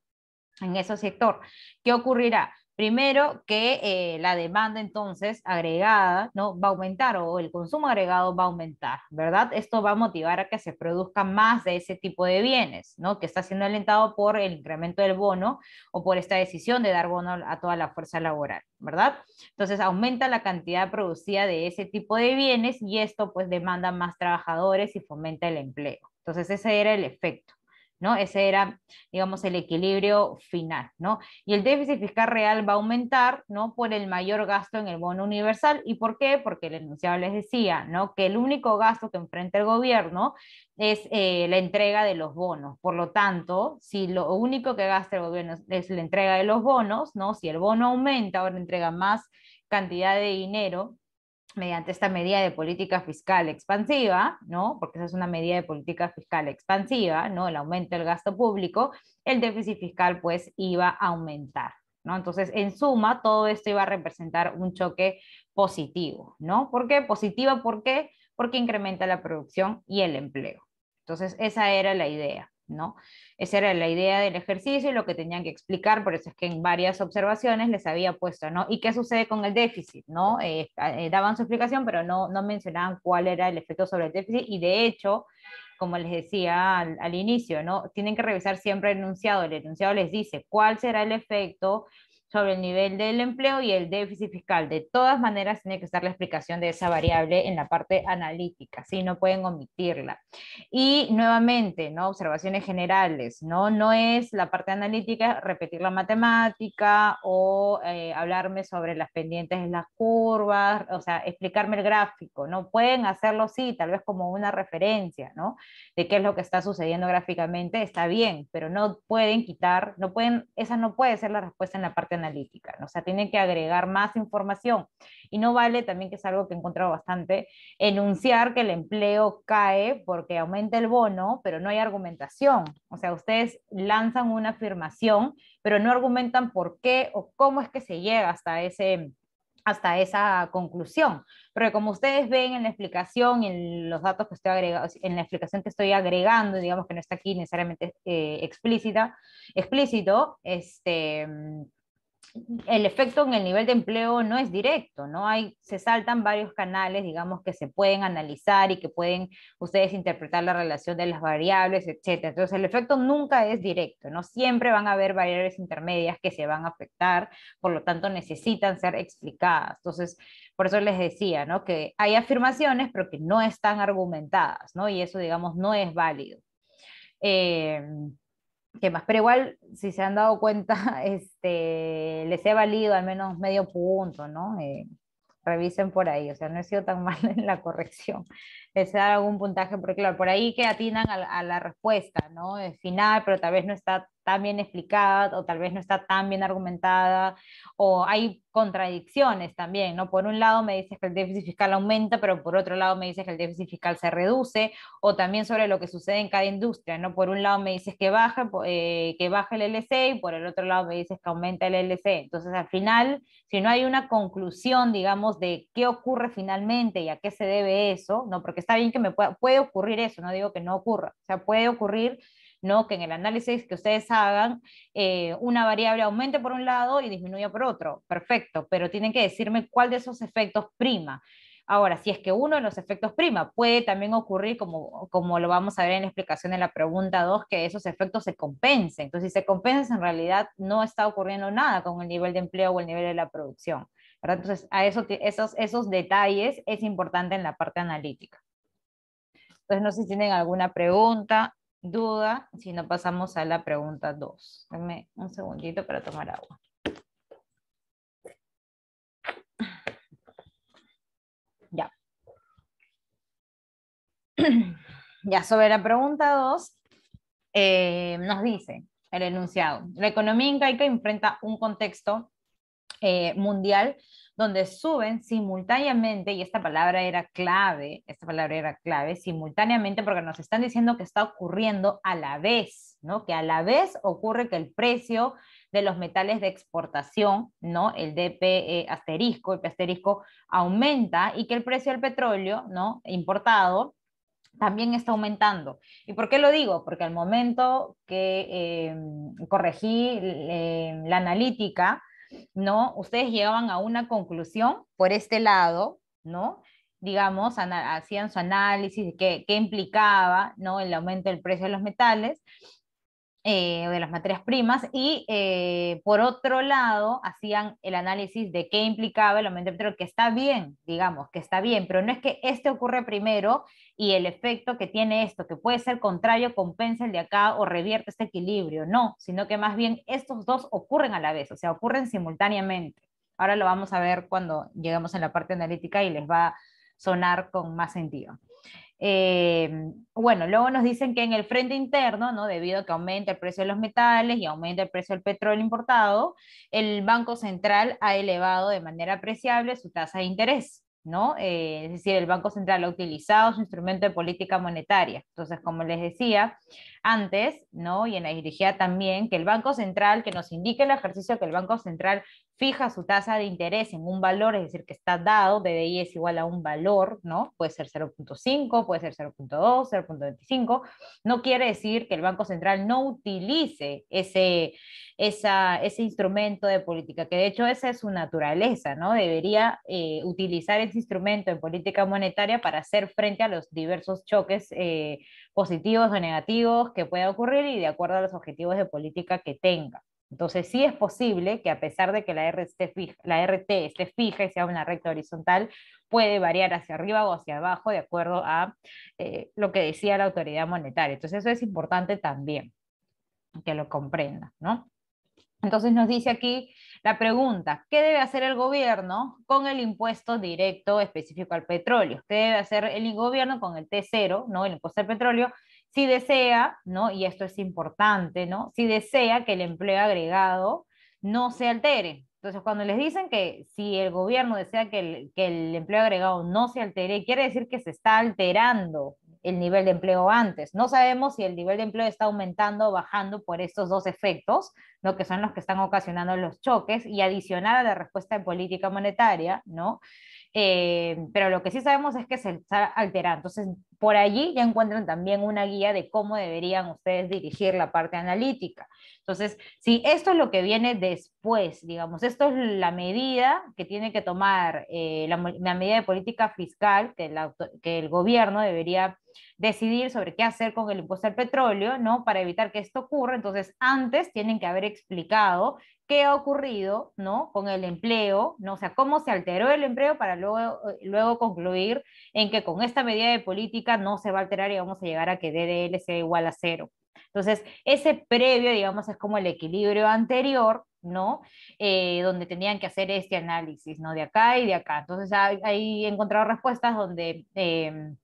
En ese sector, ¿qué ocurrirá? Primero, que eh, la demanda entonces agregada ¿no? va a aumentar o el consumo agregado va a aumentar, ¿verdad? Esto va a motivar a que se produzca más de ese tipo de bienes, ¿no? Que está siendo alentado por el incremento del bono o por esta decisión de dar bono a toda la fuerza laboral, ¿verdad? Entonces aumenta la cantidad producida de ese tipo de bienes y esto pues demanda más trabajadores y fomenta el empleo. Entonces ese era el efecto. ¿no? Ese era, digamos, el equilibrio final, ¿no? Y el déficit fiscal real va a aumentar, ¿no? Por el mayor gasto en el bono universal. ¿Y por qué? Porque el enunciado les decía, ¿no? Que el único gasto que enfrenta el gobierno es eh, la entrega de los bonos. Por lo tanto, si lo único que gasta el gobierno es la entrega de los bonos, ¿no? Si el bono aumenta, ahora entrega más cantidad de dinero mediante esta medida de política fiscal expansiva, ¿no? Porque esa es una medida de política fiscal expansiva, ¿no? El aumento del gasto público, el déficit fiscal pues iba a aumentar, ¿no? Entonces, en suma, todo esto iba a representar un choque positivo, ¿no? ¿Por qué? Positivo, ¿por qué? Porque incrementa la producción y el empleo. Entonces, esa era la idea. ¿no? Esa era la idea del ejercicio y lo que tenían que explicar, por eso es que en varias observaciones les había puesto, ¿no? ¿Y qué sucede con el déficit, no? Eh, eh, daban su explicación, pero no, no mencionaban cuál era el efecto sobre el déficit y de hecho, como les decía al, inicio, ¿no? Tienen que revisar siempre el enunciado, el enunciado les dice cuál será el efecto sobre el nivel del empleo y el déficit fiscal. De todas maneras, tiene que estar la explicación de esa variable en la parte analítica, si No pueden omitirla. Y nuevamente, ¿no? Observaciones generales, ¿no? No es la parte analítica repetir la matemática o eh, hablarme sobre las pendientes en las curvas, o sea, explicarme el gráfico, ¿no? Pueden hacerlo, sí, tal vez como una referencia, ¿no? De qué es lo que está sucediendo gráficamente, está bien, pero no pueden quitar, no pueden, esa no puede ser la respuesta en la parte analítica analítica, o sea, tiene que agregar más información. Y no vale, también que es algo que he encontrado bastante, enunciar que el empleo cae porque aumenta el bono, pero no hay argumentación. O sea, ustedes lanzan una afirmación, pero no argumentan por qué o cómo es que se llega hasta ese hasta esa conclusión. Pero como ustedes ven en la explicación, en los datos que estoy agregando, en la explicación que estoy agregando, digamos que no está aquí necesariamente eh, explícita, explícito, este, el efecto en el nivel de empleo no es directo, ¿no? Hay, se saltan varios canales, digamos, que se pueden analizar y que pueden ustedes interpretar la relación de las variables, etc. Entonces, el efecto nunca es directo, ¿no? Siempre van a haber variables intermedias que se van a afectar, por lo tanto, necesitan ser explicadas. Entonces, por eso les decía, ¿no? Que hay afirmaciones, pero que no están argumentadas, ¿no? Y eso, digamos, no es válido. Eh, ¿Qué más? Pero igual, si se han dado cuenta, este, les he valido al menos medio punto, ¿no? Eh, revisen por ahí, o sea, no he sido tan mal en la corrección. Les he algún puntaje, porque claro, por ahí que atinan a, la respuesta, ¿no? Es eh, final, pero tal vez no está tan bien explicada o tal vez no está tan bien argumentada o hay contradicciones también, ¿no? Por un lado me dices que el déficit fiscal aumenta, pero por otro lado me dices que el déficit fiscal se reduce o también sobre lo que sucede en cada industria, ¿no? Por un lado me dices que baja, eh, que baja el LC y por el otro lado me dices que aumenta el LC. Entonces al final, si no hay una conclusión, digamos, de qué ocurre finalmente y a qué se debe eso, ¿no? Porque está bien que me pueda, puede ocurrir eso, no digo que no ocurra, o sea, puede ocurrir ¿no? que en el análisis que ustedes hagan eh, una variable aumente por un lado y disminuya por otro. Perfecto, pero tienen que decirme cuál de esos efectos prima. Ahora, si es que uno de los efectos prima puede también ocurrir, como, como lo vamos a ver en la explicación de la pregunta 2, que esos efectos se compensen. Entonces, si se compensan, en realidad no está ocurriendo nada con el nivel de empleo o el nivel de la producción. Entonces, a eso, esos, esos detalles es importante en la parte analítica. Entonces, no sé si tienen alguna pregunta duda si no pasamos a la pregunta 2. Dame un segundito para tomar agua. Ya. Ya, sobre la pregunta 2, eh, nos dice el enunciado, la economía incaica enfrenta un contexto eh, mundial donde suben simultáneamente, y esta palabra era clave, esta palabra era clave, simultáneamente porque nos están diciendo que está ocurriendo a la vez, ¿no? Que a la vez ocurre que el precio de los metales de exportación, ¿no? El DP e asterisco, el asterisco aumenta y que el precio del petróleo, ¿no? Importado también está aumentando. ¿Y por qué lo digo? Porque al momento que em, corregí em, la analítica, ¿no? Ustedes llegaban a una conclusión por este lado, ¿no? Digamos, hacían su análisis de qué, implicaba, ¿no? El aumento del precio de los metales eh, de las materias primas y eh, por otro lado hacían el análisis de qué implicaba el aumento del petróleo, que está bien, digamos, que está bien, pero no es que este ocurre primero y el efecto que tiene esto, que puede ser contrario, compensa el de acá o revierte este equilibrio, no, sino que más bien estos dos ocurren a la vez, o sea, ocurren simultáneamente. Ahora lo vamos a ver cuando llegamos en la parte analítica y les va a sonar con más sentido. Eh, bueno, luego nos dicen que en el frente interno, ¿no? debido a que aumenta el precio de los metales y aumenta el precio del petróleo importado, el Banco Central ha elevado de manera apreciable su tasa de interés. ¿no? Eh, es decir, el Banco Central ha utilizado su instrumento de política monetaria. Entonces, como les decía antes, ¿no? Y en la dirigida también, que el Banco Central, que nos indique el ejercicio que el Banco Central fija su tasa de interés en un valor, es decir, que está dado, DDI es igual a un valor, ¿no? Puede ser 0.5, puede ser 0.2, 0.25. No quiere decir que el Banco Central no utilice ese, ese instrumento de política, que de hecho esa es su naturaleza, ¿no? Debería eh, utilizar ese instrumento en política monetaria para hacer frente a los diversos choques eh, positivos o negativos que pueda ocurrir y de acuerdo a los objetivos de política que tenga. Entonces sí es posible que a pesar de que la RT, esté fija, la RT y sea una recta horizontal, puede variar hacia arriba o hacia abajo de acuerdo a eh, lo que decía la autoridad monetaria. Entonces eso es importante también que lo comprenda, ¿no? Entonces nos dice aquí la pregunta, ¿qué debe hacer el gobierno con el impuesto directo específico al petróleo? ¿Qué debe hacer el gobierno con el T0, ¿no? el impuesto al petróleo, si desea, ¿no? y esto es importante, ¿no? si desea que el empleo agregado no se altere. Entonces, cuando les dicen que si el gobierno desea que el, empleo agregado no se altere, quiere decir que se está alterando el nivel de empleo antes. No sabemos si el nivel de empleo está aumentando o bajando por estos dos efectos, que son los que están ocasionando los choques, y adicional a la respuesta de política monetaria, ¿no? Eh, pero lo que sí sabemos es que se está alterando. Entonces, por allí ya encuentran también una guía de cómo deberían ustedes dirigir la parte analítica. Entonces, si esto es lo que viene después, digamos, esto es la medida que tiene que tomar eh, la, medida de política fiscal que, que el gobierno debería decidir sobre qué hacer con el impuesto al petróleo, ¿no? Para evitar que esto ocurra, entonces antes tienen que haber explicado qué ha ocurrido, ¿no? Con el empleo, ¿no? O sea, cómo se alteró el empleo para luego, eh, luego concluir en que con esta medida de política no se va a alterar y vamos a llegar a que DDL sea igual a cero. Entonces, ese previo, digamos, es como el equilibrio anterior, ¿no? Eh, donde tenían que hacer este análisis, ¿no? De acá y de acá. Entonces, ahí he encontrado respuestas donde... Em,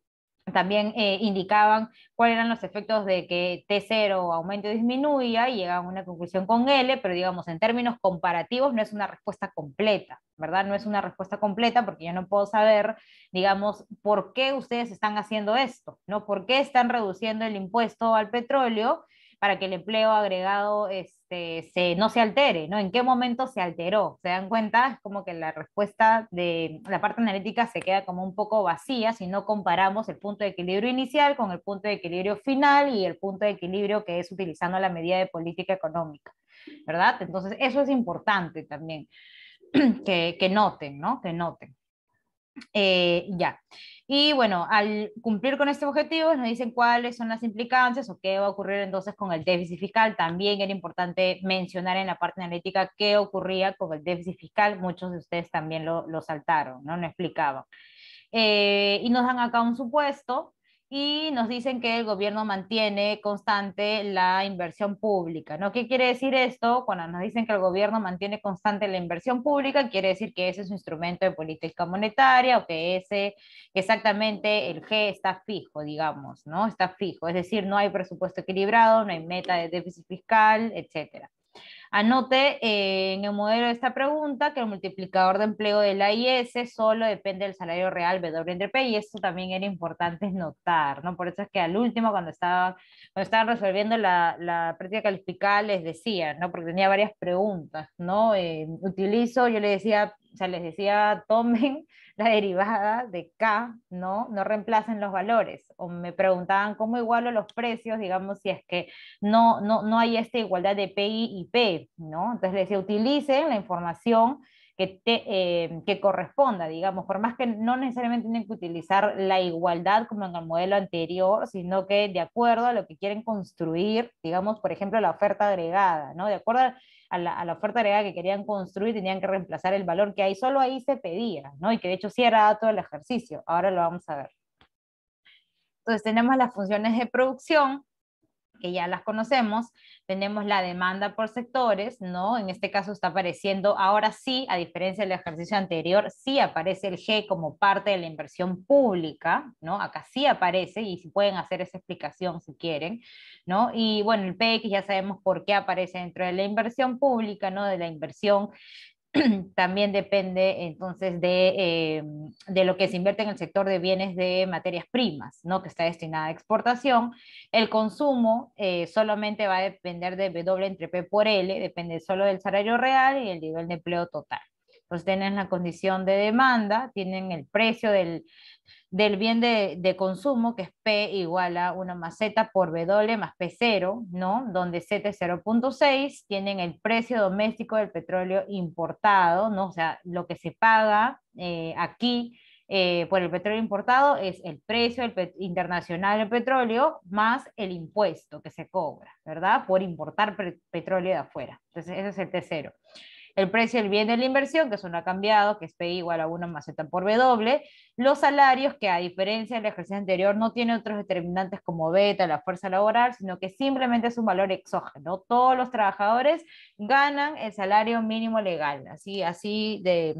también eh, indicaban cuáles eran los efectos de que T0 aumente o disminuya y llegaban a una conclusión con L, pero digamos, en términos comparativos no es una respuesta completa, ¿verdad? No es una respuesta completa porque yo no puedo saber, digamos, por qué ustedes están haciendo esto, ¿no? ¿Por qué están reduciendo el impuesto al petróleo? para que el empleo agregado este, se, no se altere, ¿no? ¿En qué momento se alteró? ¿Se dan cuenta? Es como que la respuesta de la parte analítica se queda como un poco vacía si no comparamos el punto de equilibrio inicial con el punto de equilibrio final y el punto de equilibrio que es utilizando la medida de política económica, ¿verdad? Entonces, eso es importante también que, que noten, ¿no? Que noten. Eh, ya. Y bueno, al cumplir con este objetivo, nos dicen cuáles son las implicancias o qué va a ocurrir entonces con el déficit fiscal. También era importante mencionar en la parte analítica qué ocurría con el déficit fiscal. Muchos de ustedes también lo, saltaron, no, no explicaban. Eh, y nos dan acá un supuesto y nos dicen que el gobierno mantiene constante la inversión pública, ¿no? ¿Qué quiere decir esto? Cuando nos dicen que el gobierno mantiene constante la inversión pública, quiere decir que ese es un instrumento de política monetaria o que ese, exactamente, el G está fijo, digamos, ¿no? Está fijo, es decir, no hay presupuesto equilibrado, no hay meta de déficit fiscal, etcétera. Anote eh, en el modelo de esta pregunta que el multiplicador de empleo del AIS solo depende del salario real W y esto también era importante notar, ¿no? Por eso es que al último cuando, estaba, cuando estaban resolviendo la, práctica calificada les decía, ¿no? Porque tenía varias preguntas, ¿no? Eh, utilizo, yo les decía, o sea, les decía, tomen derivada de K, ¿no? No reemplacen los valores. O me preguntaban cómo igualo los precios, digamos, si es que no, no, no hay esta igualdad de PI y P, ¿no? Entonces les utilicen la información que, eh, que, corresponda, digamos, por más que no necesariamente tienen que utilizar la igualdad como en el modelo anterior, sino que de acuerdo a lo que quieren construir, digamos, por ejemplo, la oferta agregada, ¿no? De acuerdo a a la, a la, oferta agregada que querían construir, tenían que reemplazar el valor que hay. solo ahí se pedía, ¿no? Y que de hecho sí era todo el ejercicio. Ahora lo vamos a ver. Entonces tenemos las funciones de producción, que ya las conocemos, tenemos la demanda por sectores, ¿no? En este caso está apareciendo, ahora sí, a diferencia del ejercicio anterior, sí aparece el G como parte de la inversión pública, ¿no? Acá sí aparece y si pueden hacer esa explicación si quieren, ¿no? Y bueno, el PX ya sabemos por qué aparece dentro de la inversión pública, ¿no? De la inversión también depende entonces de, eh, de, lo que se invierte en el sector de bienes de materias primas, ¿no? que está destinada a exportación. El consumo eh, solamente va a depender de W entre P por L, depende solo del salario real y el nivel de empleo total. Entonces tienen la condición de demanda, tienen el precio del, del bien de, consumo, que es P igual a 1 más Z por W más P0, ¿no? Donde Z 0.6, tienen el precio doméstico del petróleo importado, ¿no? O sea, lo que se paga eh, aquí eh, por el petróleo importado es el precio internacional del petróleo más el impuesto que se cobra, ¿verdad? Por importar petróleo de afuera. Entonces, ese es el T0 el precio del bien de la inversión, que eso no ha cambiado, que es P igual a 1 más Z por W, los salarios, que a diferencia del ejercicio anterior no tiene otros determinantes como beta, la fuerza laboral, sino que simplemente es un valor exógeno. Todos los trabajadores ganan el salario mínimo legal, así, así de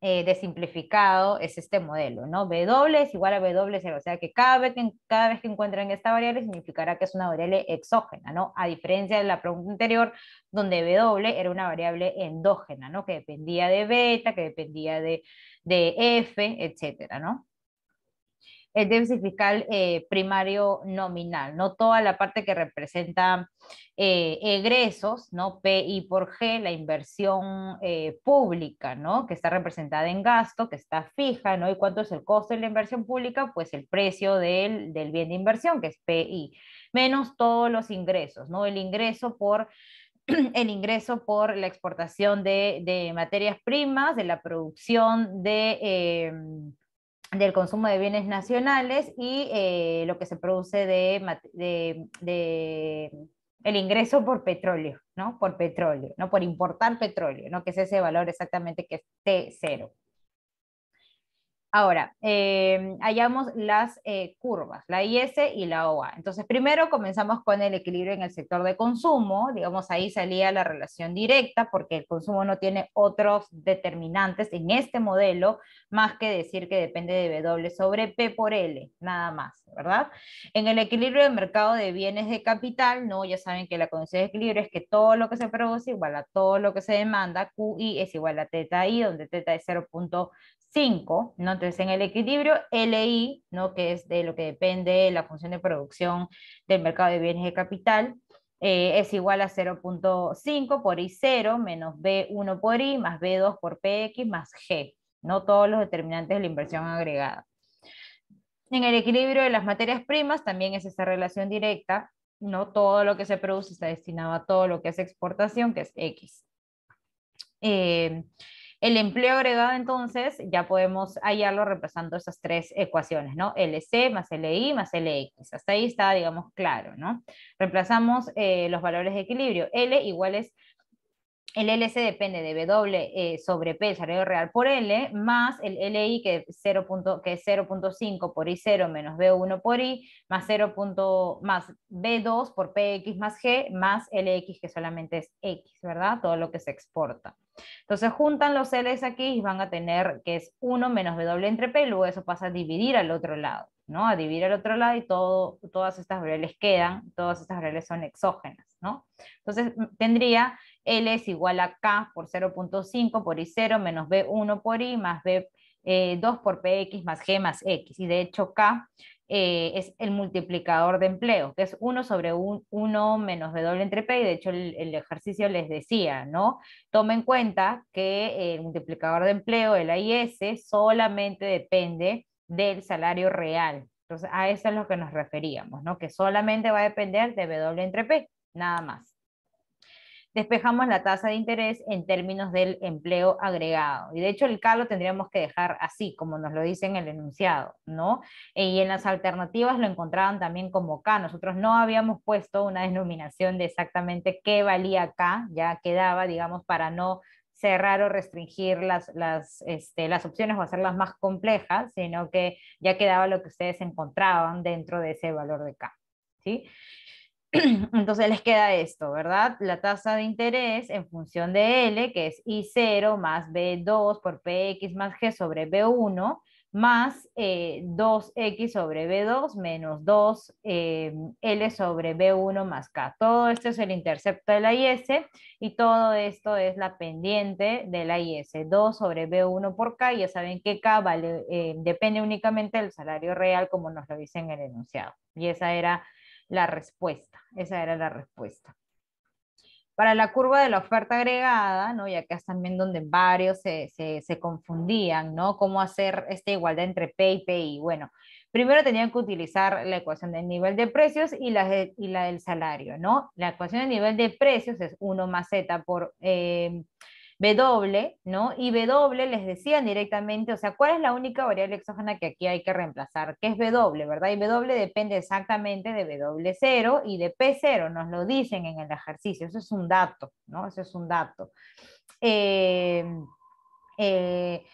eh, de simplificado es este modelo, ¿no? W es igual a W0, o sea que cada vez que, encuentran encuentren esta variable significará que es una variable exógena, ¿no? A diferencia de la pregunta anterior, donde W era una variable endógena, ¿no? Que dependía de beta, que dependía de, de F, etcétera, ¿no? el déficit fiscal eh, primario nominal, no toda la parte que representa eh, egresos, ¿no? PI por G, la inversión eh, pública, ¿no? Que está representada en gasto, que está fija, ¿no? ¿Y cuánto es el costo de la inversión pública? Pues el precio del, bien de inversión, que es PI, menos todos los ingresos, ¿no? El ingreso por el ingreso por la exportación de materias primas, de la producción de em, del consumo de bienes nacionales y eh, lo que se produce de, de, el ingreso por petróleo, ¿no? Por petróleo, no por importar petróleo, ¿no? Que es ese valor exactamente que es T0. Ahora, eh, hallamos las eh, curvas, la IS y la OA. Entonces, primero comenzamos con el equilibrio en el sector de consumo, digamos, ahí salía la relación directa porque el consumo no tiene otros determinantes en este modelo, más que decir que depende de W sobre P por L, nada más, ¿verdad? En el equilibrio del mercado de bienes de capital, no, ya saben que la condición de equilibrio es que todo lo que se produce igual a todo lo que se demanda, QI es igual a teta I, donde teta es 0.5, ¿no? Entonces, en el equilibrio LI, ¿no? que es de lo que depende la función de producción del mercado de bienes de capital, eh, es igual a 0.5 por I0 menos B1 por I más B2 por PX más G, no todos los determinantes de la inversión agregada. En el equilibrio de las materias primas también es esa relación directa, no todo lo que se produce está destinado a todo lo que es exportación, que es X. Eh, el empleo agregado entonces ya podemos hallarlo reemplazando esas tres ecuaciones, ¿no? LC más LI más LX. Hasta ahí está, digamos, claro, ¿no? Reemplazamos eh, los valores de equilibrio. L iguales el LC depende de W eh, sobre P, el salario real por L, más el LI que, es 0.5 por I0 menos B1 por I, más, 0. más B2 por PX más G, más LX que solamente es X, ¿verdad? Todo lo que se exporta. Entonces juntan los Ls aquí y van a tener que es 1 menos W entre P, luego eso pasa a dividir al otro lado, ¿no? A dividir al otro lado y todo, todas estas variables quedan, todas estas variables son exógenas, ¿no? Entonces tendría L es igual a K por 0.5 por I0 menos B1 por I más B2 eh, por PX más G más X. Y de hecho K eh, es el multiplicador de empleo, que es 1 sobre 1 menos W entre P, y de hecho el, ejercicio les decía, ¿no? Tomen en cuenta que eh, el multiplicador de empleo, el AIS, solamente depende del salario real. Entonces, a eso es lo que nos referíamos, ¿no? Que solamente va a depender de W entre P, nada más despejamos la tasa de interés en términos del empleo agregado. Y de hecho el K lo tendríamos que dejar así, como nos lo dice en el enunciado, ¿no? Eh, y en las alternativas lo encontraban también como K. Nosotros no habíamos puesto una denominación de exactamente qué valía K, ya quedaba, digamos, para no cerrar o restringir las, las, este, las opciones o hacerlas más complejas, sino que ya quedaba lo que ustedes encontraban dentro de ese valor de K. ¿sí? Entonces les queda esto, ¿verdad? La tasa de interés en función de L, que es I0 más B2 por PX más G sobre B1, más 2X eh, sobre B2 menos 2L eh, sobre B1 más K. Todo esto es el intercepto de la IS y todo esto es la pendiente de la IS. 2 sobre B1 por K, ya saben que K eh, depende únicamente del salario real como nos lo dice en el enunciado. Y esa era la respuesta, esa era la respuesta. Para la curva de la oferta agregada, ¿no? y acá es también donde varios se, confundían, ¿no? ¿Cómo hacer esta igualdad entre P y PI? Bueno, primero tenían que utilizar la ecuación del nivel de precios y la, y la del salario, ¿no? La ecuación del nivel de precios es 1 más Z por... Eh, W, ¿no? Y W les decían directamente, o sea, ¿cuál es la única variable exógena que aquí hay que reemplazar? Que es W, ¿verdad? Y W depende exactamente de W0 y de P0, nos lo dicen en el ejercicio, eso es un dato, ¿no? Eso es un dato. Em, eh,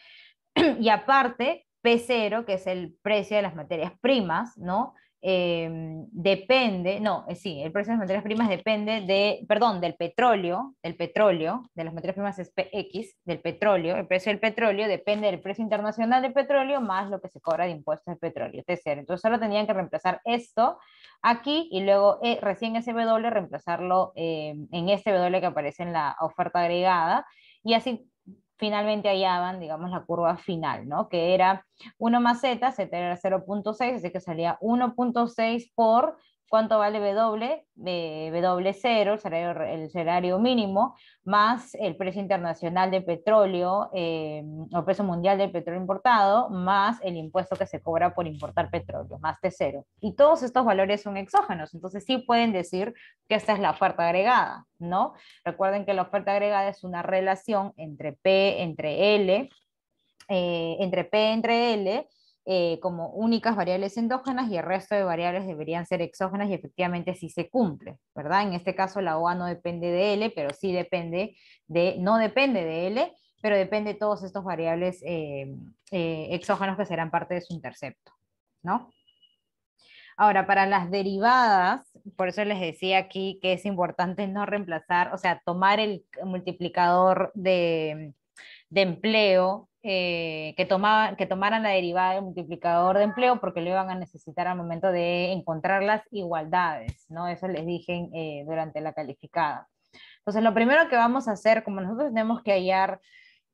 y aparte, P0, que es el precio de las materias primas, ¿no? Em, depende, no, eh, sí, el precio de las materias primas depende de, perdón, del petróleo, del petróleo, de las materias primas X, del petróleo, el precio del petróleo depende del precio internacional del petróleo más lo que se cobra de impuestos del petróleo, etc. Entonces solo tenían que reemplazar esto aquí y luego eh, recién ese W reemplazarlo em, en este W que aparece en la oferta agregada y así finalmente hallaban, digamos, la curva final, ¿no? Que era 1 más z, z era 0.6, así que salía 1.6 por cuánto vale W, eh, W0, el salario, el salario, mínimo, más el precio internacional de petróleo, eh, o precio mundial del petróleo importado, más el impuesto que se cobra por importar petróleo, más T0. Y todos estos valores son exógenos, entonces sí pueden decir que esta es la oferta agregada, ¿no? Recuerden que la oferta agregada es una relación entre P, entre L, eh, entre P, entre L, eh, como únicas variables endógenas y el resto de variables deberían ser exógenas y efectivamente sí se cumple, ¿verdad? En este caso la OA no depende de L, pero sí depende de, no depende de L, pero depende de todos estos variables eh, eh, exógenos que serán parte de su intercepto, ¿no? Ahora, para las derivadas, por eso les decía aquí que es importante no reemplazar, o sea, tomar el multiplicador de, de empleo, eh, que, que tomaran la derivada del multiplicador de empleo porque lo iban a necesitar al momento de encontrar las igualdades, ¿no? Eso les dije eh, durante la calificada. Entonces, lo primero que vamos a hacer, como nosotros tenemos que hallar,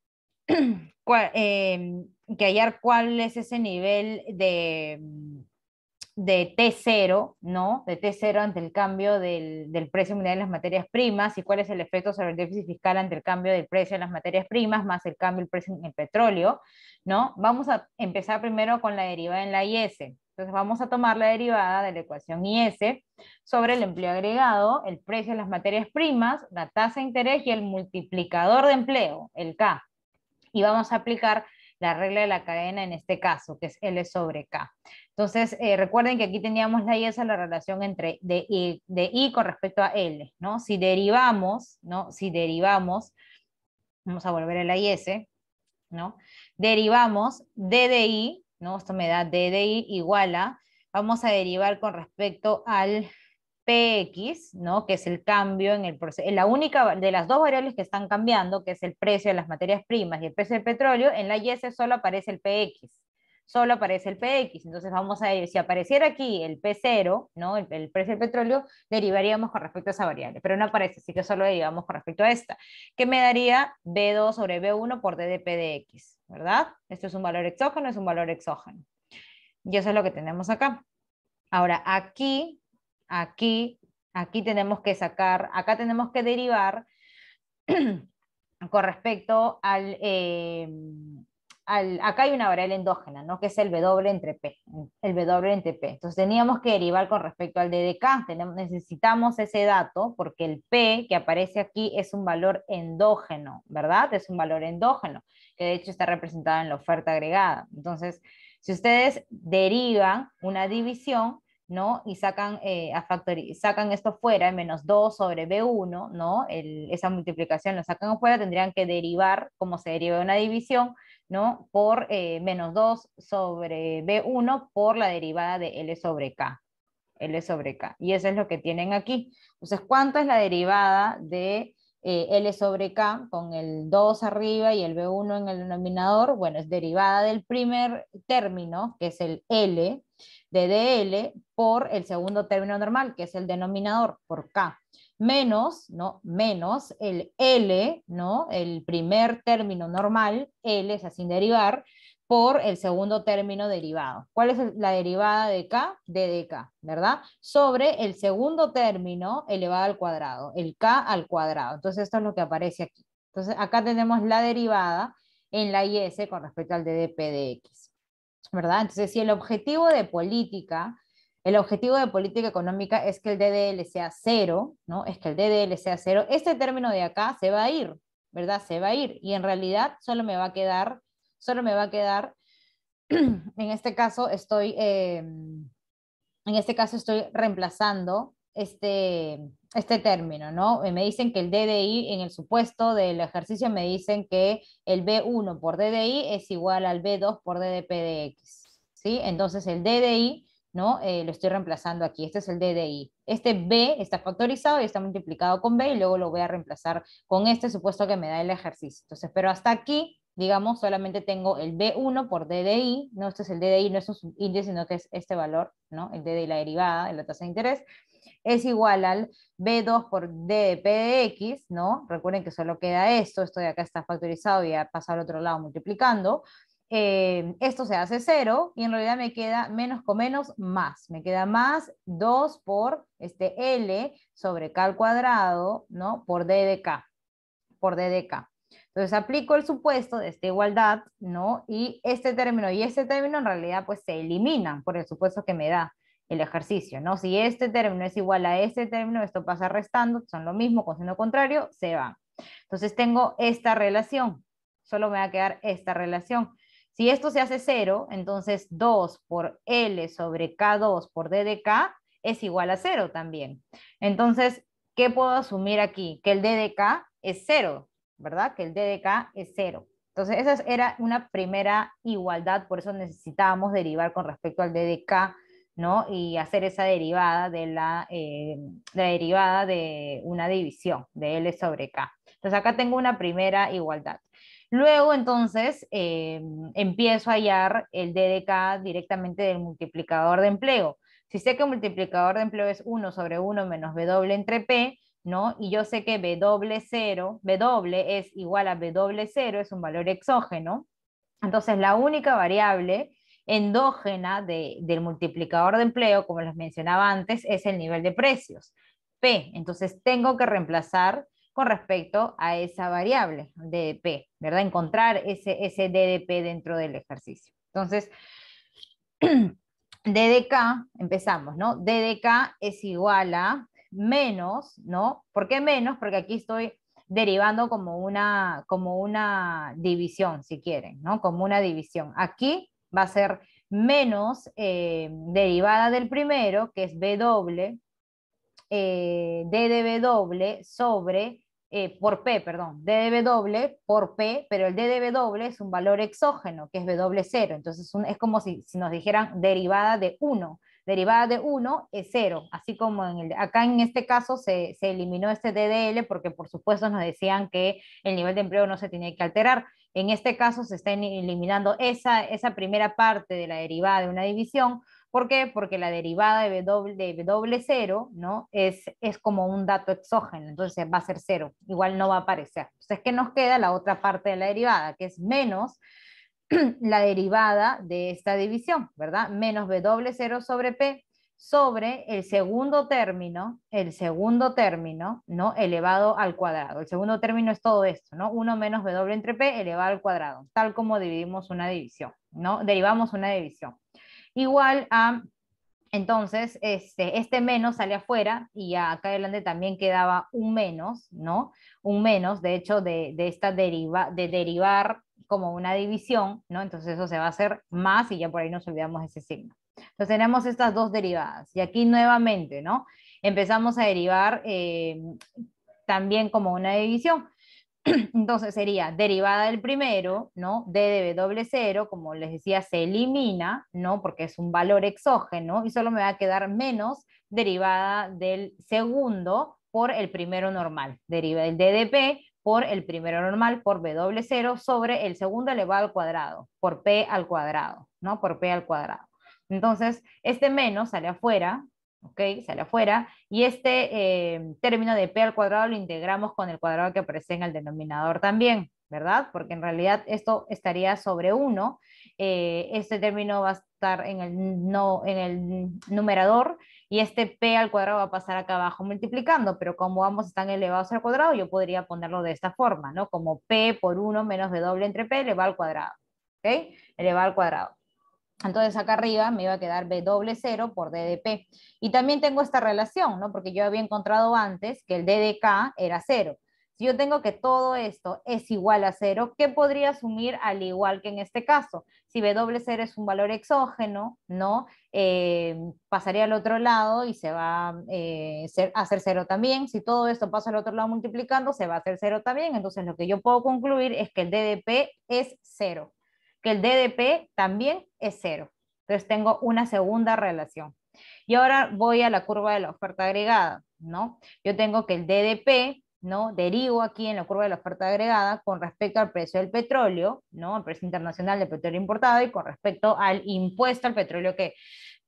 eh, que hallar cuál es ese nivel de de T0, ¿no? De T0 ante el cambio del, del, precio mundial de las materias primas y cuál es el efecto sobre el déficit fiscal ante el cambio del precio de las materias primas más el cambio del precio en el petróleo, ¿no? Vamos a empezar primero con la derivada en la IS. Entonces vamos a tomar la derivada de la ecuación IS sobre el empleo agregado, el precio de las materias primas, la tasa de interés y el multiplicador de empleo, el K. Y vamos a aplicar la regla de la cadena en este caso, que es L sobre K. Entonces, eh, recuerden que aquí teníamos la IS la relación entre de I, con respecto a L, ¿no? Si derivamos, ¿no? Si derivamos, vamos a volver a la IS, ¿no? Derivamos DDI, de ¿no? Esto me da DDI igual a, vamos a derivar con respecto al PX, ¿no? Que es el cambio en el proceso, la única de las dos variables que están cambiando, que es el precio de las materias primas y el precio del petróleo, en la IS solo aparece el PX, solo aparece el PX. Entonces vamos a ir, si apareciera aquí el P0, ¿no? el, precio del petróleo, derivaríamos con respecto a esa variable, pero no aparece, así que solo derivamos con respecto a esta, que me daría B2 sobre B1 por DDP de X, ¿verdad? Esto es un valor exógeno, es un valor exógeno. Y eso es lo que tenemos acá. Ahora, aquí, aquí, aquí tenemos que sacar, acá tenemos que derivar con respecto al, eh, acá hay una variable endógena, ¿no? que es el W entre P, el W entre P. Entonces teníamos que derivar con respecto al DDK, necesitamos ese dato porque el P que aparece aquí es un valor endógeno, ¿verdad? Es un valor endógeno, que de hecho está representado en la oferta agregada. Entonces, si ustedes derivan una división, ¿no? Y sacan, eh, sacan esto fuera, menos 2 sobre B1, ¿no? esa multiplicación lo sacan afuera, tendrían que derivar, como se deriva una división, ¿no? por eh, menos 2 sobre B1 por la derivada de L sobre K. L sobre K. Y eso es lo que tienen aquí. Entonces, ¿cuánto es la derivada de eh, L sobre K con el 2 arriba y el B1 en el denominador? Bueno, es derivada del primer término, que es el L, de DL, por el segundo término normal, que es el denominador, por K menos, ¿no? Menos el L, ¿no? El primer término normal, L, es sin derivar, por el segundo término derivado. ¿Cuál es la derivada de K? De K, ¿verdad? Sobre el segundo término elevado al cuadrado, el K al cuadrado. Entonces esto es lo que aparece aquí. Entonces acá tenemos la derivada en la IS con respecto al DDP de X, ¿verdad? Entonces si el objetivo de política el objetivo de política económica es que el DDL sea cero, ¿no? Es que el DDL sea cero. Este término de acá se va a ir, ¿verdad? Se va a ir. Y en realidad solo me va a quedar, solo me va a quedar, en este caso estoy, em, en este caso estoy reemplazando este, este término, ¿no? Eh, me dicen que el DDI, en el supuesto del ejercicio, me dicen que el B1 por DDI es igual al B2 por DDP de X, ¿sí? Entonces el DDI eh, lo estoy reemplazando aquí. Este es el DDI. Este B está factorizado y está multiplicado con B y luego lo voy a reemplazar con este supuesto que me da el ejercicio. Entonces, pero hasta aquí, digamos, solamente tengo el B1 por DDI, ¿no? Este es el DDI, no es un índice, sino que es este valor, ¿no? El DDI, la derivada, la tasa de interés, es igual al B2 por DDP de X, ¿no? Recuerden que solo queda esto, esto de acá está factorizado y ha pasado al otro lado multiplicando. Eh, esto se hace cero y en realidad me queda menos con menos más. Me queda más 2 por este L sobre K al cuadrado, ¿no? Por D de K, por D de K. Entonces aplico el supuesto de esta igualdad, ¿no? Y este término y este término en realidad pues se eliminan por el supuesto que me da el ejercicio, ¿no? Si este término es igual a este término, esto pasa restando, son lo mismo, con signo contrario, se va Entonces tengo esta relación, solo me va a quedar esta relación si esto se hace cero, entonces 2 por L sobre K2 por D de K es igual a cero también. Entonces, ¿qué puedo asumir aquí? Que el D de K es cero, ¿verdad? Que el D de K es cero. Entonces, esa era una primera igualdad, por eso necesitábamos derivar con respecto al D de K, ¿no? Y hacer esa derivada de la, eh, la derivada de una división, de L sobre K. Entonces, acá tengo una primera igualdad. Luego, entonces, eh, empiezo a hallar el DDK directamente del multiplicador de empleo. Si sé que el multiplicador de empleo es 1 sobre 1 menos W entre P, ¿no? Y yo sé que W0, W es igual a W0, es un valor exógeno. Entonces, la única variable endógena del multiplicador de empleo, como les mencionaba antes, es el nivel de precios, P. Entonces, tengo que reemplazar con respecto a esa variable DDP, ¿verdad? Encontrar ese, ese DDP dentro del ejercicio. Entonces, DDK, empezamos, ¿no? DDK es igual a menos, ¿no? ¿Por qué menos? Porque aquí estoy derivando como una, como una división, si quieren, ¿no? Como una división. Aquí va a ser menos eh, derivada del primero, que es B eh, doble, sobre eh, por P, perdón, DDW por P, pero el DDW es un valor exógeno, que es w 0 entonces es como si, nos dijeran derivada de 1, derivada de 1 es 0, así como en el, acá en este caso se, eliminó este DDL porque por supuesto nos decían que el nivel de empleo no se tenía que alterar, en este caso se está eliminando esa, esa primera parte de la derivada de una división ¿Por qué? Porque la derivada de W, de 0 ¿no? es, es como un dato exógeno, entonces va a ser cero, igual no va a aparecer. Entonces, ¿qué nos queda? La otra parte de la derivada, que es menos la derivada de esta división, ¿verdad? Menos W0 sobre P sobre el segundo término, el segundo término, ¿no? Elevado al cuadrado. El segundo término es todo esto, ¿no? 1 menos W entre P elevado al cuadrado, tal como dividimos una división, ¿no? Derivamos una división igual a, ah, entonces, este, este menos sale afuera y acá adelante también quedaba un menos, ¿no? Un menos, de hecho, de, esta deriva, de derivar como una división, ¿no? Entonces eso se va a hacer más y ya por ahí nos olvidamos ese signo. Entonces tenemos estas dos derivadas y aquí nuevamente, ¿no? Empezamos a derivar eh, también como una división. Entonces sería derivada del primero, ¿no? D de W0, como les decía, se elimina, ¿no? Porque es un valor exógeno y solo me va a quedar menos derivada del segundo por el primero normal. Deriva del DDP por el primero normal por B 0 sobre el segundo elevado al cuadrado, por P al cuadrado, ¿no? Por P al cuadrado. Entonces, este menos sale afuera, ¿ok? Sale afuera. Y este em, término de P al cuadrado lo integramos con el cuadrado que aparece en el denominador también, ¿verdad? Porque en realidad esto estaría sobre 1. Eh, este término va a estar en el, no, en el numerador y este P al cuadrado va a pasar acá abajo multiplicando, pero como ambos están elevados al cuadrado, yo podría ponerlo de esta forma, ¿no? Como P por 1 menos doble entre P elevado al cuadrado, ¿ok? Elevado al cuadrado. Entonces acá arriba me iba a quedar B doble 0 por DDP. Y también tengo esta relación, ¿no? Porque yo había encontrado antes que el DDK era cero. Si yo tengo que todo esto es igual a cero, ¿qué podría asumir al igual que en este caso? Si B doble 0 es un valor exógeno, ¿no? Eh, pasaría al otro lado y se va eh, a hacer cero también. Si todo esto pasa al otro lado multiplicando, se va a hacer cero también. Entonces lo que yo puedo concluir es que el DDP es cero que el DDP también es cero. Entonces tengo una segunda relación. Y ahora voy a la curva de la oferta agregada, ¿no? Yo tengo que el DDP, ¿no? Derivo aquí en la curva de la oferta agregada con respecto al precio del petróleo, ¿no? Al precio internacional del petróleo importado y con respecto al impuesto al petróleo que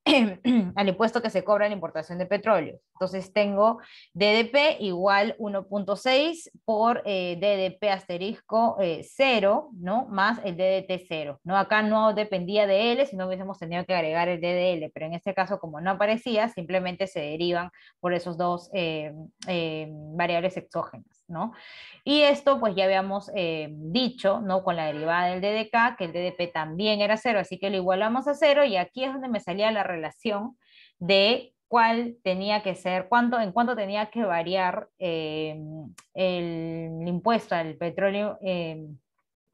al impuesto que se cobra en la importación de petróleo. Entonces tengo DDP igual 1.6 por eh, DDP asterisco 0, eh, ¿no? Más el DDT 0, ¿no? Acá no dependía de L, sino hubiésemos tenido que agregar el DDL, pero en este caso como no aparecía, simplemente se derivan por esos dos eh, variables exógenas. ¿no? Y esto, pues ya habíamos eh, dicho, ¿no? Con la derivada del DDK, que el DDP también era cero, así que lo igualamos a cero, y aquí es donde me salía la relación de cuál tenía que ser, cuánto, en cuánto tenía que variar em, el impuesto al petróleo, em,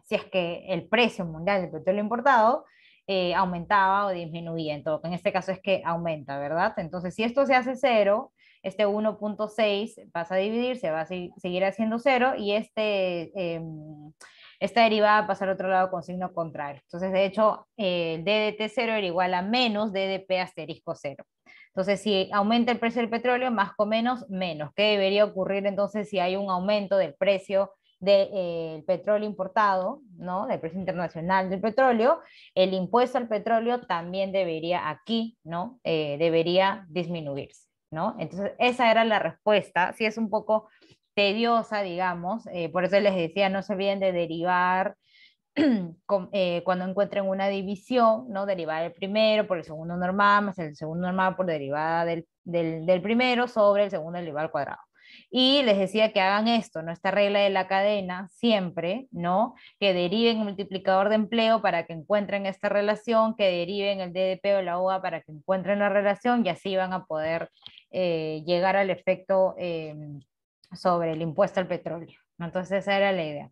si es que el precio mundial del petróleo importado eh, aumentaba o disminuía, en todo, en este caso es que aumenta, ¿verdad? Entonces, si esto se hace cero, este 1.6 pasa a dividirse, va a seguir haciendo cero y este, em, esta derivada va a pasar otro lado con signo contrario. Entonces, de hecho, el ddt cero era igual a menos DDP asterisco 0. Entonces, si aumenta el precio del petróleo, más o menos, menos. ¿Qué debería ocurrir entonces si hay un aumento del precio del eh, petróleo importado, ¿no? del precio internacional del petróleo, el impuesto al petróleo también debería aquí, ¿no? Eh, debería disminuirse. Entonces, esa era la respuesta. si es un poco tediosa, digamos, eh, por eso les decía, no se olviden de derivar eh, cuando encuentren una división, ¿no? Derivar el primero por el segundo normal, más el segundo normal por derivada del, del primero sobre el segundo derivado al cuadrado. Y les decía que hagan esto, ¿no? Esta regla de la cadena siempre, ¿no? Que deriven el multiplicador de empleo para que encuentren esta relación, que deriven el DDP o la OA para que encuentren la relación y así van a poder eh, llegar al efecto em, sobre el impuesto al petróleo. Entonces esa era la idea.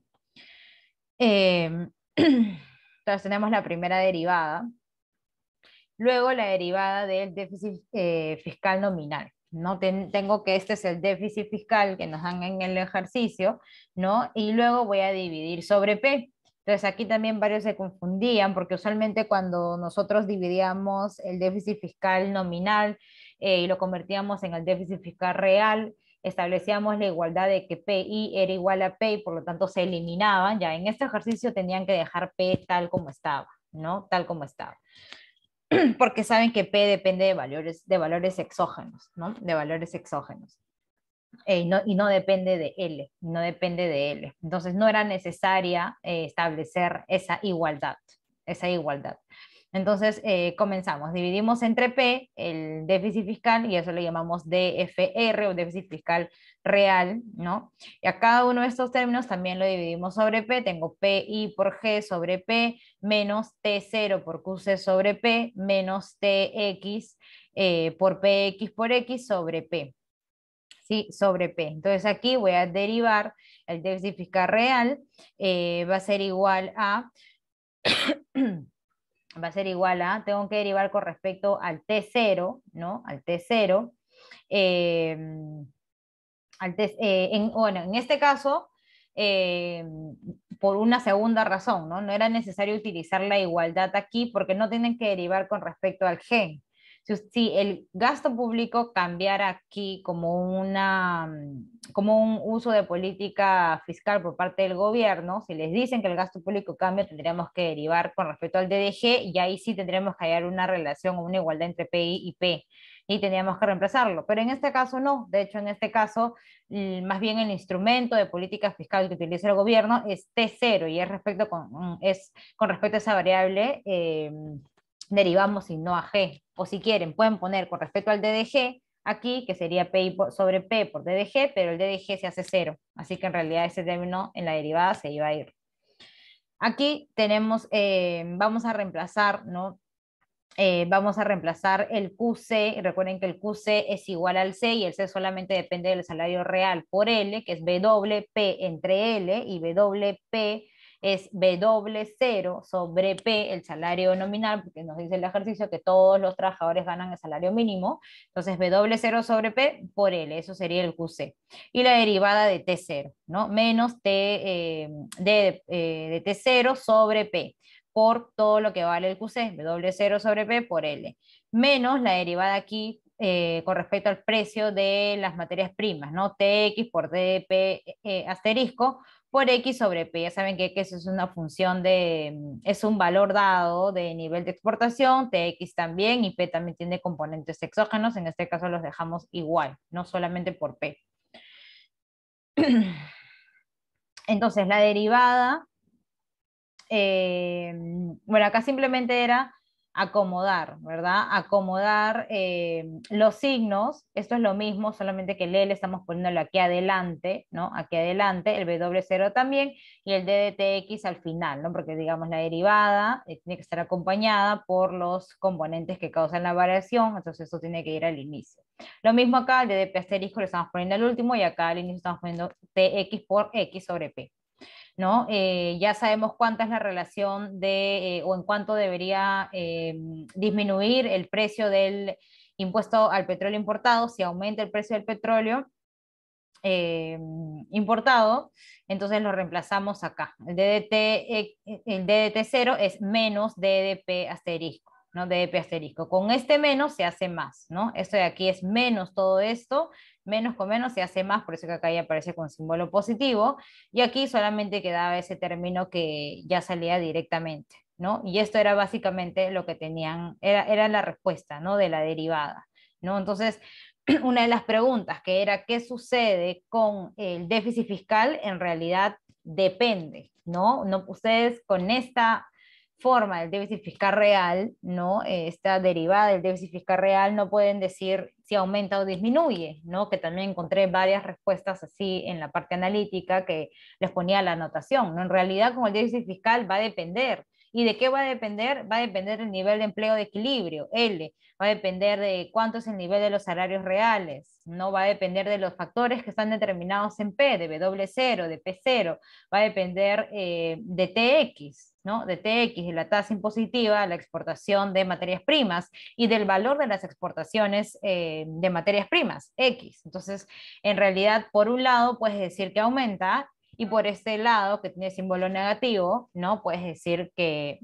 Em, entonces tenemos la primera derivada. Luego la derivada del déficit eh, fiscal nominal no tengo que este es el déficit fiscal que nos dan en el ejercicio, ¿no? Y luego voy a dividir sobre P. Entonces aquí también varios se confundían porque usualmente cuando nosotros dividíamos el déficit fiscal nominal eh, y lo convertíamos en el déficit fiscal real, establecíamos la igualdad de que PI era igual a P y por lo tanto se eliminaban. Ya en este ejercicio tenían que dejar P tal como estaba, ¿no? Tal como estaba. porque saben que P depende de valores, de valores exógenos, ¿no? De valores exógenos. Eh, y, no, y, no, depende de L, no depende de L. Entonces no era necesaria eh, establecer esa igualdad, esa igualdad. Entonces, eh, comenzamos. Dividimos entre P el déficit fiscal y eso lo llamamos DFR o déficit fiscal real, ¿no? Y a cada uno de estos términos también lo dividimos sobre P. Tengo PI por G sobre P menos T0 por QC sobre P menos TX eh, por PX por X sobre P. ¿Sí? Sobre P. Entonces aquí voy a derivar el déficit fiscal real. Eh, va a ser igual a... va a ser igual a, tengo que derivar con respecto al T0, ¿no? Al T0. Em, eh, en, bueno, en este caso, em, por una segunda razón, ¿no? No era necesario utilizar la igualdad aquí porque no tienen que derivar con respecto al g, si, el gasto público cambiara aquí como, una, mm, como un uso de política fiscal por parte del gobierno, si les dicen que el gasto público cambia, tendríamos que derivar con respecto al DDG y ahí sí tendríamos que hallar una relación o una igualdad entre PI y P y tendríamos que reemplazarlo. Pero en este caso no, de hecho en este caso más bien el instrumento de política fiscal que utiliza el gobierno es T0 y es, respecto con, mm, es con respecto a esa variable eh, derivamos sin no a G. O si quieren, pueden poner con respecto al DDG aquí, que sería P sobre P por DDG, pero el DDG se hace cero. Así que en realidad ese término en la derivada se iba a ir. Aquí tenemos, eh, vamos a reemplazar, ¿no? Eh, vamos a reemplazar el QC, recuerden que el QC es igual al C y el C solamente depende del salario real por L, que es WP entre L y WP es W0 sobre P, el salario nominal, porque nos dice el ejercicio que todos los trabajadores ganan el salario mínimo, entonces W0 sobre P por L, eso sería el QC. Y la derivada de T0, ¿no? Menos T, eh, eh, de, T0 sobre P por todo lo que vale el QC, W0 sobre P por L, menos la derivada aquí eh, con respecto al precio de las materias primas, ¿no? TX por DP e, asterisco por X sobre P. Ya saben que X es una función de, mm, es un valor dado de nivel de exportación, TX también, y P también tiene componentes exógenos, en este caso los dejamos igual, no solamente por P. Entonces la derivada, eh, mm, bueno, acá simplemente era acomodar, ¿verdad? Acomodar eh, los signos, esto es lo mismo, solamente que el L estamos poniéndolo aquí adelante, ¿no? Aquí adelante, el W0 también, y el DDTX al final, ¿no? Porque digamos la derivada eh, tiene que estar acompañada por los componentes que causan la variación, entonces eso tiene que ir al inicio. Lo mismo acá, el DDP asterisco lo estamos poniendo al último, y acá al inicio estamos poniendo TX por X sobre P. ¿no? Eh, ya sabemos cuánta es la relación de eh, o en cuánto debería eh, disminuir el precio del impuesto al petróleo importado, si aumenta el precio del petróleo. importado, entonces lo reemplazamos acá. El DDT, el 0 es menos DDP asterisco, ¿no? DDP asterisco. Con este menos se hace más, ¿no? Esto de aquí es menos todo esto, menos con menos se hace más, por eso que acá ya aparece con símbolo positivo, y aquí solamente quedaba ese término que ya salía directamente, ¿no? Y esto era básicamente lo que tenían, era, era la respuesta, ¿no? De la derivada, ¿no? Entonces, una de las preguntas que era, ¿qué sucede con el déficit fiscal? En realidad depende, ¿no? no ustedes con esta forma del déficit fiscal real, ¿no? Esta derivada del déficit fiscal real no pueden decir si aumenta o disminuye, ¿no? Que también encontré varias respuestas así en la parte analítica que les ponía la anotación, ¿no? En realidad como el déficit fiscal va a depender. ¿Y de qué va a depender? Va a depender del nivel de empleo de equilibrio, L. Va a depender de cuánto es el nivel de los salarios reales, ¿no? Va a depender de los factores que están determinados en P, de W0, de P0. Va a depender eh, de TX, ¿no? de TX, de la tasa impositiva, la exportación de materias primas y del valor de las exportaciones eh, de materias primas, X. Entonces, en realidad, por un lado, puedes decir que aumenta y por este lado que tiene símbolo negativo, ¿no? Puedes decir que,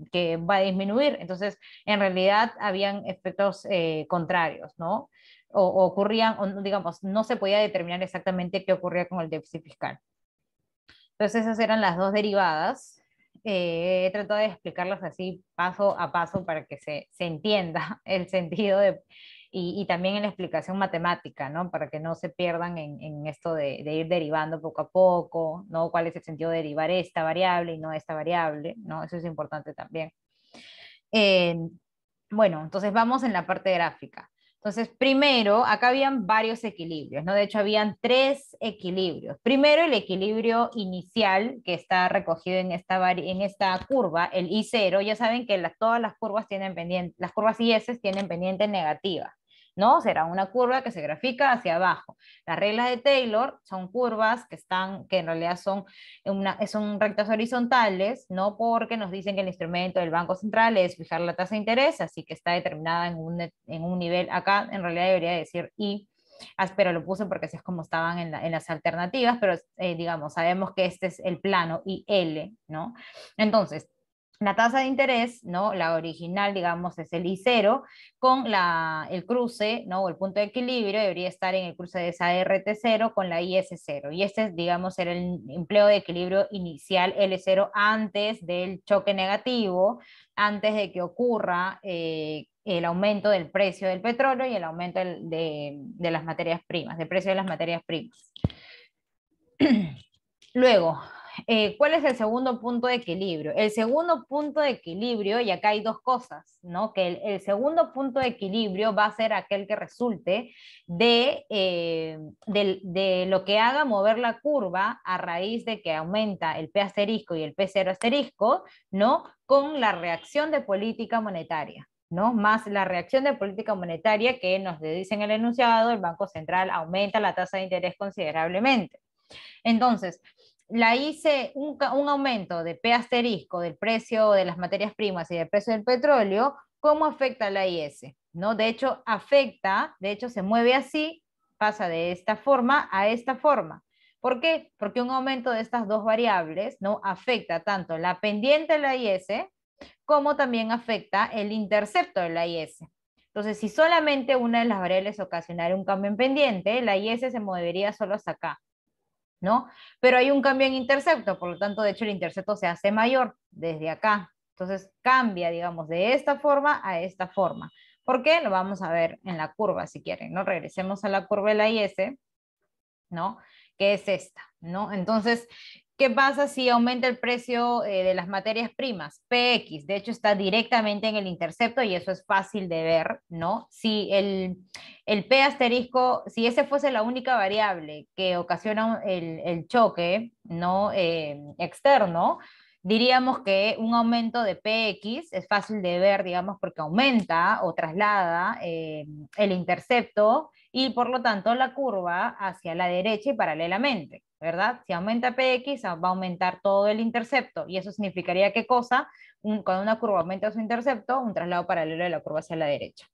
va a disminuir. Entonces, en realidad habían efectos eh, contrarios, ¿no? O, ocurrían, digamos, no se podía determinar exactamente qué ocurría con el déficit fiscal. Entonces, esas eran las dos derivadas he eh, tratado de explicarlas así paso a paso para que se, entienda el sentido y, también en la explicación matemática, ¿no? Para que no se pierdan en, esto de, ir derivando poco a poco, ¿no? ¿Cuál es el sentido de derivar esta variable y no esta variable, ¿no? Eso es importante también. Eh, bueno, entonces vamos en la parte gráfica. Entonces, primero, acá habían varios equilibrios, ¿no? De hecho, habían tres equilibrios. Primero, el equilibrio inicial que está recogido en esta, curva, el I0. Ya saben que todas las curvas tienen pendiente, las curvas IS tienen pendiente negativa. ¿no? Será una curva que se grafica hacia abajo. Las reglas de Taylor son curvas que están, que en realidad son, una, son rectas horizontales, no porque nos dicen que el instrumento del Banco Central es fijar la tasa de interés, así que está determinada en un, nivel, acá en realidad debería decir I, pero lo puse porque así es como estaban en, las alternativas, pero eh, digamos, sabemos que este es el plano IL, ¿no? Entonces, la tasa de interés, ¿no? la original, digamos, es el I0, con el cruce ¿no? o el punto de equilibrio debería estar en el cruce de esa RT0 con la IS0. Y este, digamos, era el empleo de equilibrio inicial L0 antes del choque negativo, antes de que ocurra eh, el aumento del precio del petróleo y el aumento de, de las materias primas, del precio de las materias primas. Luego, eh, ¿cuál es el segundo punto de equilibrio? El segundo punto de equilibrio, y acá hay dos cosas, ¿no? Que el, segundo punto de equilibrio va a ser aquel que resulte de, eh, de, lo que haga mover la curva a raíz de que aumenta el P asterisco y el P0 asterisco, ¿no? Con la reacción de política monetaria. ¿no? más la reacción de política monetaria que nos dice en el enunciado, el Banco Central aumenta la tasa de interés considerablemente. Entonces, la hice un, aumento de P asterisco del precio de las materias primas y del precio del petróleo, ¿cómo afecta la IS? ¿No? De hecho, afecta, de hecho se mueve así, pasa de esta forma a esta forma. ¿Por qué? Porque un aumento de estas dos variables no afecta tanto la pendiente de la IS como también afecta el intercepto de la IS. Entonces, si solamente una de las variables ocasionara un cambio en pendiente, la IS se movería solo hasta acá. ¿no? Pero hay un cambio en intercepto, por lo tanto, de hecho, el intercepto se hace mayor desde acá. Entonces cambia, digamos, de esta forma a esta forma. ¿Por qué? Lo vamos a ver en la curva, si quieren, ¿no? Regresemos a la curva de la IS, ¿no? Que es esta, ¿no? Entonces, ¿Qué pasa si aumenta el precio eh, de las materias primas? PX, de hecho, está directamente en el intercepto y eso es fácil de ver, ¿no? Si el, el P asterisco, si ese fuese la única variable que ocasiona el, choque, ¿no? Eh, externo, diríamos que un aumento de PX es fácil de ver, digamos, porque aumenta o traslada eh, el intercepto y por lo tanto la curva hacia la derecha y paralelamente, ¿verdad? Si aumenta Px, va a aumentar todo el intercepto y eso significaría qué cosa? cuando una curva aumenta su intercepto, un traslado paralelo de la curva hacia la derecha.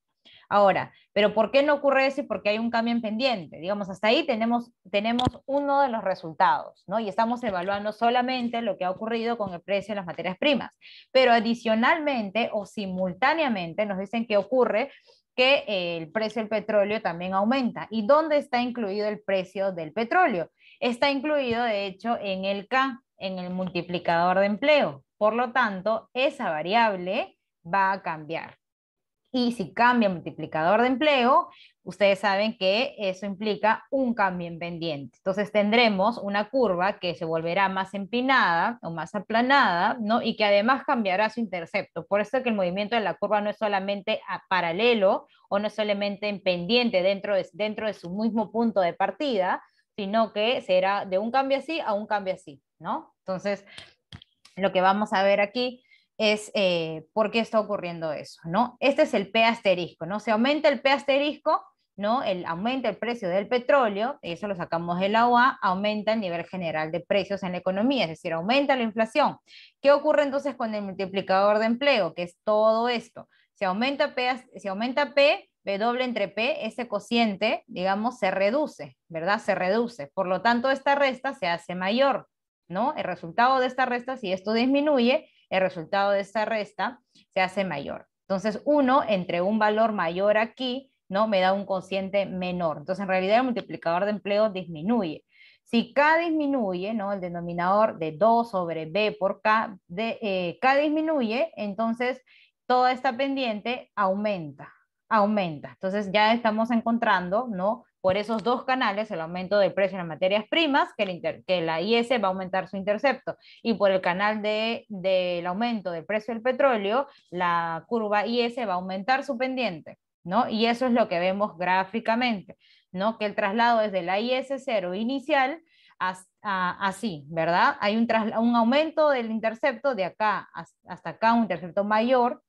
Ahora, ¿pero por qué no ocurre eso y por qué hay un cambio en pendiente? Digamos, hasta ahí tenemos, tenemos uno de los resultados, ¿no? Y estamos evaluando solamente lo que ha ocurrido con el precio de las materias primas. Pero adicionalmente o simultáneamente nos dicen que ocurre que el precio del petróleo también aumenta. ¿Y dónde está incluido el precio del petróleo? Está incluido, de hecho, en el K, en el multiplicador de empleo. Por lo tanto, esa variable va a cambiar. Y si cambia el multiplicador de empleo, ustedes saben que eso implica un cambio en pendiente. Entonces tendremos una curva que se volverá más empinada o más aplanada, ¿no? Y que además cambiará su intercepto. Por eso es que el movimiento de la curva no es solamente a paralelo o no es solamente en pendiente dentro de, dentro de su mismo punto de partida, sino que será de un cambio así a un cambio así, ¿no? Entonces, lo que vamos a ver aquí es eh, por qué está ocurriendo eso, ¿no? Este es el P asterisco, ¿no? Se aumenta el P asterisco ¿no? El, aumenta el precio del petróleo, eso lo sacamos de la OA, aumenta el nivel general de precios en la economía, es decir, aumenta la inflación. ¿Qué ocurre entonces con el multiplicador de empleo, que es todo esto? Si aumenta P, si aumenta P W entre P, ese cociente, digamos, se reduce, ¿verdad? Se reduce. Por lo tanto, esta resta se hace mayor, ¿no? El resultado de esta resta, si esto disminuye, el resultado de esta resta se hace mayor. Entonces, uno entre un valor mayor aquí ¿no? Me da un cociente menor. Entonces, en realidad el multiplicador de empleo disminuye. Si K disminuye, ¿no? El denominador de 2 sobre B por K, de, eh, K disminuye, entonces toda esta pendiente aumenta, aumenta. Entonces ya estamos encontrando, ¿no? Por esos dos canales, el aumento del precio en las materias primas, que, que la IS va a aumentar su intercepto, y por el canal del de, de aumento del precio del petróleo, la curva IS va a aumentar su pendiente. ¿no? Y eso es lo que vemos gráficamente, ¿no? Que el traslado desde la IS0 inicial así, ¿verdad? Hay un, un aumento del intercepto de acá hasta acá, un intercepto mayor,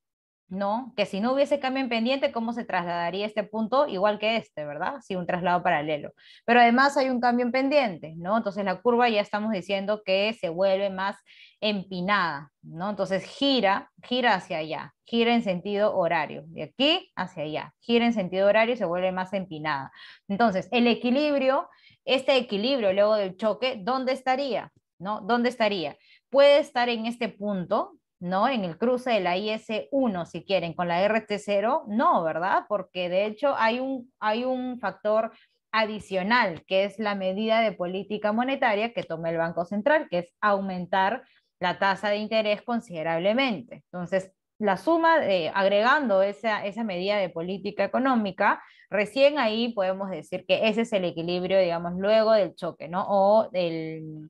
¿no? Que si no hubiese cambio en pendiente, ¿cómo se trasladaría este punto igual que este, verdad? Si un traslado paralelo. Pero además hay un cambio en pendiente, ¿no? Entonces la curva ya estamos diciendo que se vuelve más empinada, ¿no? Entonces gira, gira hacia allá, gira en sentido horario, de aquí hacia allá, gira en sentido horario y se vuelve más empinada. Entonces, el equilibrio, este equilibrio luego del choque, ¿dónde estaría? ¿No? ¿Dónde estaría? Puede estar en este punto, ¿no? En el cruce de la IS-1, si quieren, con la RT-0, no, ¿verdad? Porque de hecho hay un, hay un factor adicional, que es la medida de política monetaria que toma el Banco Central, que es aumentar la tasa de interés considerablemente. Entonces, la suma agregando esa, esa medida de política económica, recién ahí podemos decir que ese es el equilibrio, digamos, luego del choque, ¿no? O del,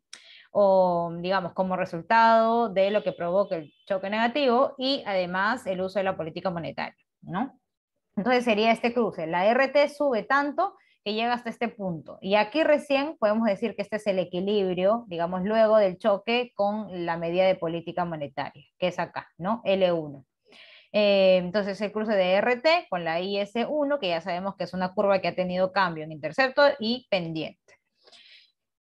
o digamos como resultado de lo que provoca el choque negativo y además el uso de la política monetaria, ¿no? Entonces sería este cruce, la RT sube tanto que llega hasta este punto y aquí recién podemos decir que este es el equilibrio, digamos luego del choque con la medida de política monetaria, que es acá, ¿no? L1. Eh, entonces el cruce de RT con la IS1, que ya sabemos que es una curva que ha tenido cambio en intercepto y pendiente.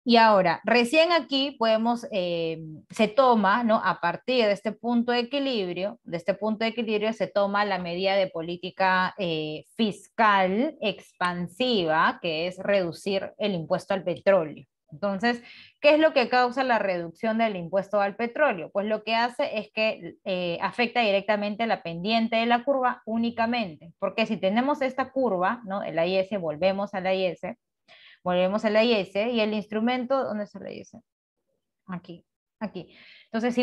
Y ahora, recién aquí podemos, eh, se toma, ¿no? A partir de este punto de equilibrio, de este punto de equilibrio se toma la medida de política eh, fiscal expansiva, que es reducir el impuesto al petróleo. Entonces, ¿qué es lo que causa la reducción del impuesto al petróleo? Pues lo que hace es que eh, afecta directamente la pendiente de la curva únicamente, porque si tenemos esta curva, ¿no? El AIS, volvemos al AIS, Volvemos a la IS y el instrumento, ¿dónde está la IS? Aquí, aquí. Entonces, si,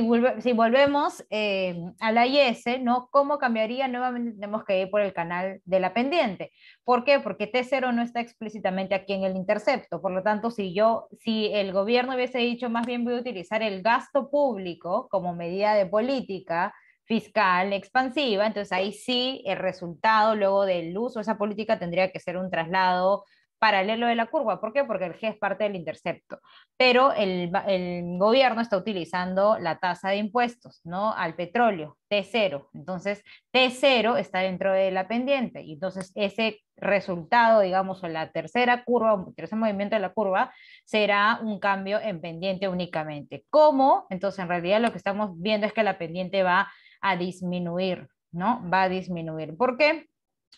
volvemos eh, a la IS, ¿no? ¿Cómo cambiaría? Nuevamente tenemos que ir por el canal de la pendiente. ¿Por qué? Porque T0 no está explícitamente aquí en el intercepto. Por lo tanto, si yo, si el gobierno hubiese dicho, más bien voy a utilizar el gasto público como medida de política fiscal expansiva, entonces ahí sí el resultado luego del uso de esa política tendría que ser un traslado paralelo de la curva. ¿Por qué? Porque el G es parte del intercepto. Pero el, gobierno está utilizando la tasa de impuestos, ¿no? Al petróleo, T0. Entonces, T0 está dentro de la pendiente. Y entonces ese resultado, digamos, o la tercera curva, o tercer movimiento de la curva, será un cambio en pendiente únicamente. ¿Cómo? Entonces, en realidad lo que estamos viendo es que la pendiente va a disminuir, ¿no? Va a disminuir. ¿Por qué?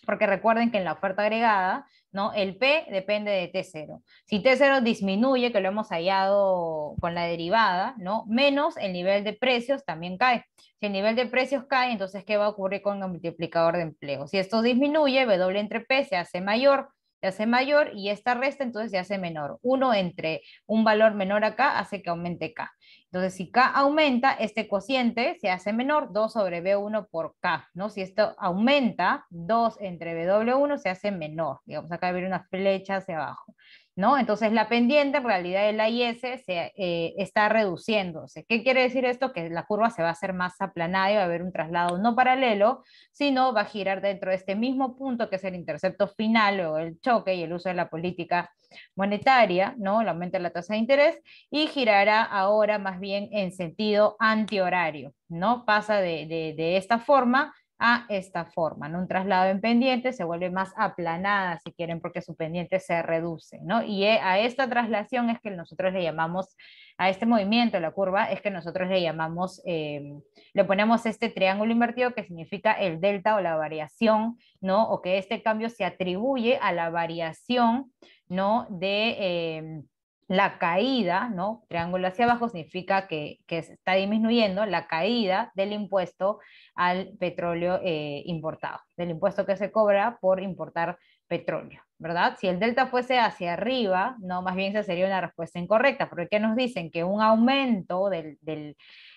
Porque recuerden que en la oferta agregada ¿no? El P depende de T0. Si T0 disminuye, que lo hemos hallado con la derivada, ¿no? Menos el nivel de precios también cae. Si el nivel de precios cae, entonces, ¿qué va a ocurrir con el multiplicador de empleo? Si esto disminuye, W entre P se hace mayor, se hace mayor y esta resta entonces se hace menor. 1 entre un valor menor acá hace que aumente k. Entonces, si k aumenta, este cociente se hace menor, 2 sobre b1 por k, Si esto aumenta, 2 entre b1 se hace menor. Digamos, acá hay una flecha hacia abajo. Entonces la pendiente en realidad de la IS se, eh, está reduciéndose. ¿Qué quiere decir esto? Que la curva se va a hacer más aplanada y va a haber un traslado no paralelo, sino va a girar dentro de este mismo punto que es el intercepto final o el choque y el uso de la política monetaria, ¿no? El aumento de la tasa de interés y girará ahora más bien en sentido antihorario, ¿no? Pasa de esta forma a esta forma. en Un traslado en pendiente se vuelve más aplanada, si quieren, porque su pendiente se reduce. ¿no? Y eh, a esta traslación es que nosotros le llamamos, a este movimiento, la curva, es que nosotros le llamamos, em, le ponemos este triángulo invertido que significa el delta o la variación, ¿no? o que este cambio se atribuye a la variación ¿no? de... Em, la caída, ¿no? Triángulo hacia abajo significa que, está disminuyendo la caída del impuesto al petróleo eh, importado, del impuesto que se cobra por importar petróleo, ¿verdad? Si el delta fuese hacia arriba, no, más bien esa sería una respuesta incorrecta, porque ¿qué nos dicen? Que un aumento del,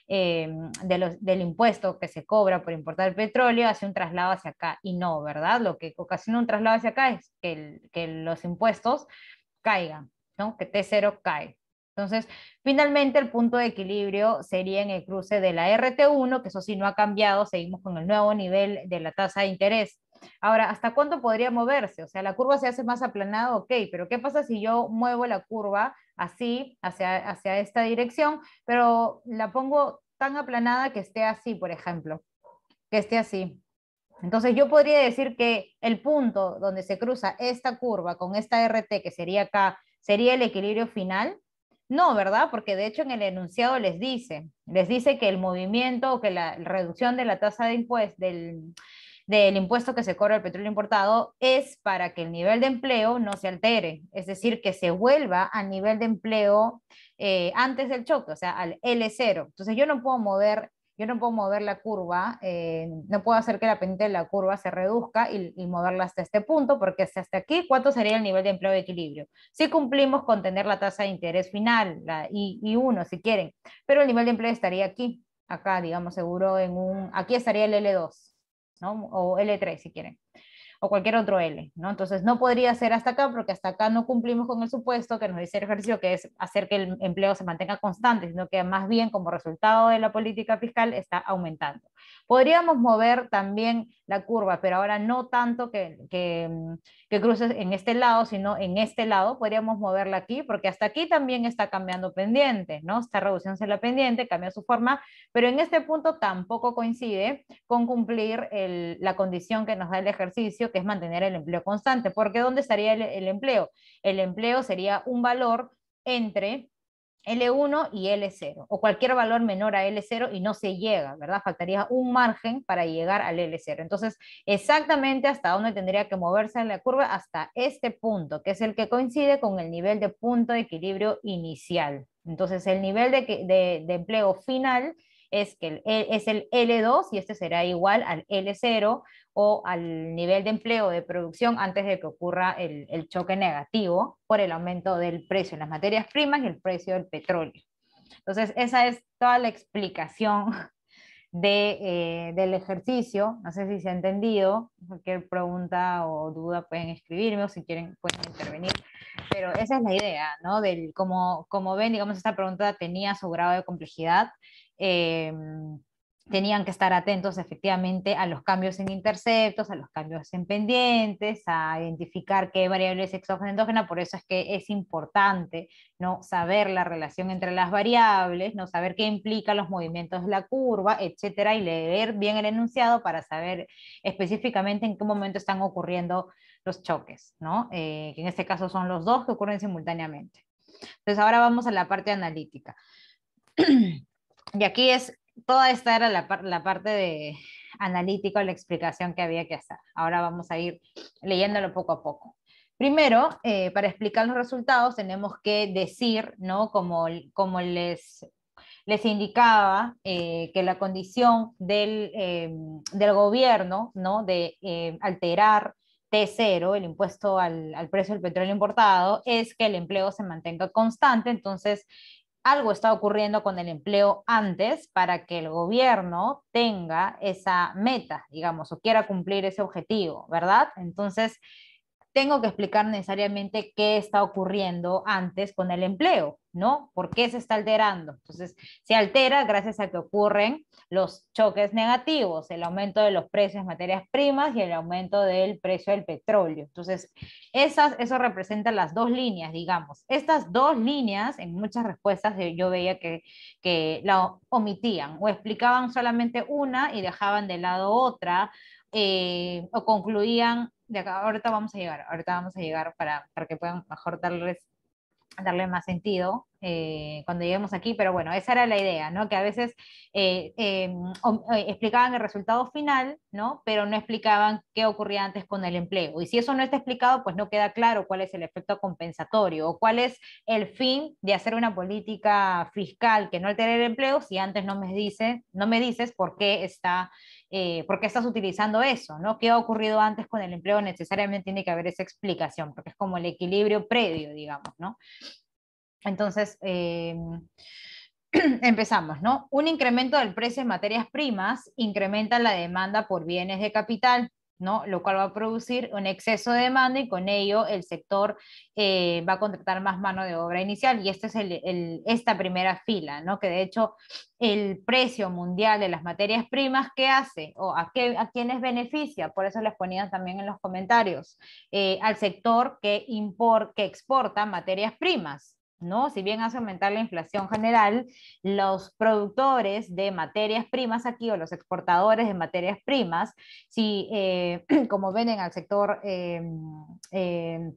em, impuesto que se cobra por importar petróleo hace un traslado hacia acá, y no, ¿verdad? Lo que ocasiona un traslado hacia acá es que los impuestos caigan, que T0 cae. Entonces, finalmente el punto de equilibrio sería en el cruce de la RT1, que eso sí no ha cambiado, seguimos con el nuevo nivel de la tasa de interés. Ahora, ¿hasta cuánto podría moverse? O sea, la curva se hace más aplanada, ok, pero ¿qué pasa si yo muevo la curva así, hacia, hacia esta dirección, pero la pongo tan aplanada que esté así, por ejemplo, que esté así? Entonces yo podría decir que el punto donde se cruza esta curva con esta RT, que sería acá, sería el equilibrio final. No, ¿verdad? Porque de hecho en el enunciado les dice, les dice que el movimiento o que la reducción de la tasa de impuesto, del, impuesto que se cobra al petróleo importado es para que el nivel de empleo no se altere, es decir, que se vuelva al nivel de empleo eh, antes del choque, o sea, al L0. Entonces yo no puedo mover yo no puedo mover la curva, eh, no puedo hacer que la pendiente de la curva se reduzca y, moverla hasta este punto, porque hasta aquí, ¿cuánto sería el nivel de empleo de equilibrio? Si cumplimos con tener la tasa de interés final, la I, 1 si quieren, pero el nivel de empleo estaría aquí, acá, digamos, seguro en un, aquí estaría el L2, ¿no? O L3 si quieren o cualquier otro L, ¿no? Entonces no podría ser hasta acá porque hasta acá no cumplimos con el supuesto que nos dice el ejercicio, que es hacer que el empleo se mantenga constante, sino que más bien como resultado de la política fiscal está aumentando. Podríamos mover también la curva, pero ahora no tanto que, mm, que, cruces en este lado, sino en este lado, podríamos moverla aquí, porque hasta aquí también está cambiando pendiente, ¿no? Está reduciéndose la pendiente, cambia su forma, pero en este punto tampoco coincide con cumplir la condición que nos da el ejercicio, que es mantener el empleo constante, porque ¿dónde estaría el empleo? El empleo sería un valor entre L1 y L0, o cualquier valor menor a L0 y no se llega, ¿verdad? Faltaría un margen para llegar al L0. Entonces, exactamente hasta dónde tendría que moverse en la curva, hasta este punto, que es el que coincide con el nivel de punto de equilibrio inicial. Entonces, el nivel de, de empleo final es que el, e, es el L2 y este será igual al L0 o al nivel de empleo de producción antes de que ocurra el, choque negativo por el aumento del precio en las materias primas y el precio del petróleo. Entonces, esa es toda la explicación de, eh, del ejercicio. No sé si se ha entendido. Cualquier pregunta o duda pueden escribirme o si quieren pueden intervenir. Pero esa es la idea, ¿no? Del, como, como ven, digamos, esta pregunta tenía su grado de complejidad. Em, tenían que estar atentos efectivamente a los cambios en interceptos, a los cambios en pendientes, a identificar qué variable es exógena endógena, por eso es que es importante ¿no? saber la relación entre las variables, no saber qué implica los movimientos de la curva, etcétera, y leer bien el enunciado para saber específicamente en qué momento están ocurriendo los choques, ¿no? Eh, que en este caso son los dos que ocurren simultáneamente. Entonces ahora vamos a la parte analítica. Y aquí es, toda esta era la, parte de analítico la explicación que había que hacer. Ahora vamos a ir leyéndolo poco a poco. Primero, eh, para explicar los resultados tenemos que decir, ¿no? Como, les, les indicaba, eh, que la condición del, em, gobierno, ¿no? De eh, alterar T0, el impuesto al, al, precio del petróleo importado, es que el empleo se mantenga constante. Entonces, algo está ocurriendo con el empleo antes para que el gobierno tenga esa meta, digamos, o quiera cumplir ese objetivo, ¿verdad? Entonces, tengo que explicar necesariamente qué está ocurriendo antes con el empleo. ¿no? ¿Por qué se está alterando? Entonces, se altera gracias a que ocurren los choques negativos, el aumento de los precios de materias primas y el aumento del precio del petróleo. Entonces, esas, eso representa las dos líneas, digamos. Estas dos líneas, en muchas respuestas eh, yo veía que, que la omitían o explicaban solamente una y dejaban de lado otra. Eh, o concluían de ahorita vamos a llegar, ahorita vamos a llegar para, para que puedan mejor darles, darle más sentido. Eh, cuando lleguemos aquí, pero bueno, esa era la idea, ¿no? Que a veces eh, eh, explicaban el resultado final, ¿no? Pero no explicaban qué ocurría antes con el empleo. Y si eso no está explicado, pues no queda claro cuál es el efecto compensatorio o cuál es el fin de hacer una política fiscal que no altere el empleo si antes no me dices, no me dices por qué está por qué estás utilizando eso, ¿no? ¿Qué ha ocurrido antes con el empleo? Necesariamente tiene que haber esa explicación, porque es como el equilibrio previo, digamos, ¿no? Entonces, eh, empezamos, ¿no? Un incremento del precio de materias primas incrementa la demanda por bienes de capital, ¿no? Lo cual va a producir un exceso de demanda y con ello el sector eh, va a contratar más mano de obra inicial. Y esta es esta primera fila, ¿no? Que de hecho el precio mundial de las materias primas, ¿qué hace? ¿O a, quiénes beneficia? Por eso les ponían también en los comentarios. Eh, al sector que, que exporta materias primas, ¿no? Si bien hace aumentar la inflación general, los productores de materias primas aquí o los exportadores de materias primas, si eh, como como en el sector... Eh, eh,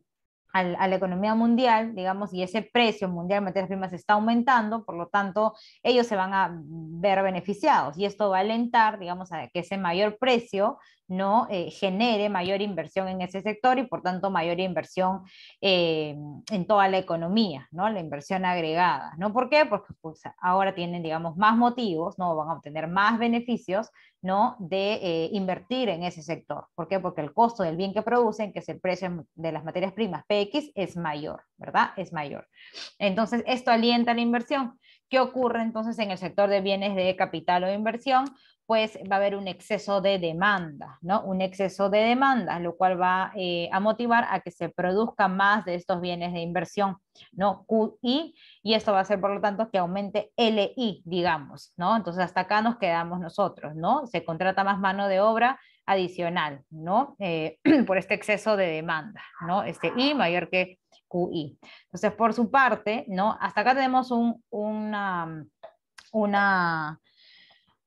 a la economía mundial, digamos, y ese precio mundial de materias primas está aumentando, por lo tanto, ellos se van a ver beneficiados y esto va a alentar, digamos, a que ese mayor precio ¿no? Eh, genere mayor inversión en ese sector y por tanto mayor inversión eh, en toda la economía, ¿no? La inversión agregada, ¿no? ¿Por qué? Porque pues, ahora tienen, digamos, más motivos, ¿no? Van a obtener más beneficios, ¿no? De eh, invertir en ese sector. ¿Por qué? Porque el costo del bien que producen, que es el precio de las materias primas, PX, es mayor, ¿verdad? Es mayor. Entonces, esto alienta la inversión. ¿Qué ocurre entonces en el sector de bienes de capital o inversión? pues va a haber un exceso de demanda, ¿no? Un exceso de demanda, lo cual va eh, a motivar a que se produzca más de estos bienes de inversión, ¿no? QI, y esto va a ser, por lo tanto, que aumente LI, digamos, ¿no? Entonces, hasta acá nos quedamos nosotros, ¿no? Se contrata más mano de obra adicional, ¿no? Eh, por este exceso de demanda, ¿no? Este I mayor que QI. Entonces, por su parte, ¿no? Hasta acá tenemos una, una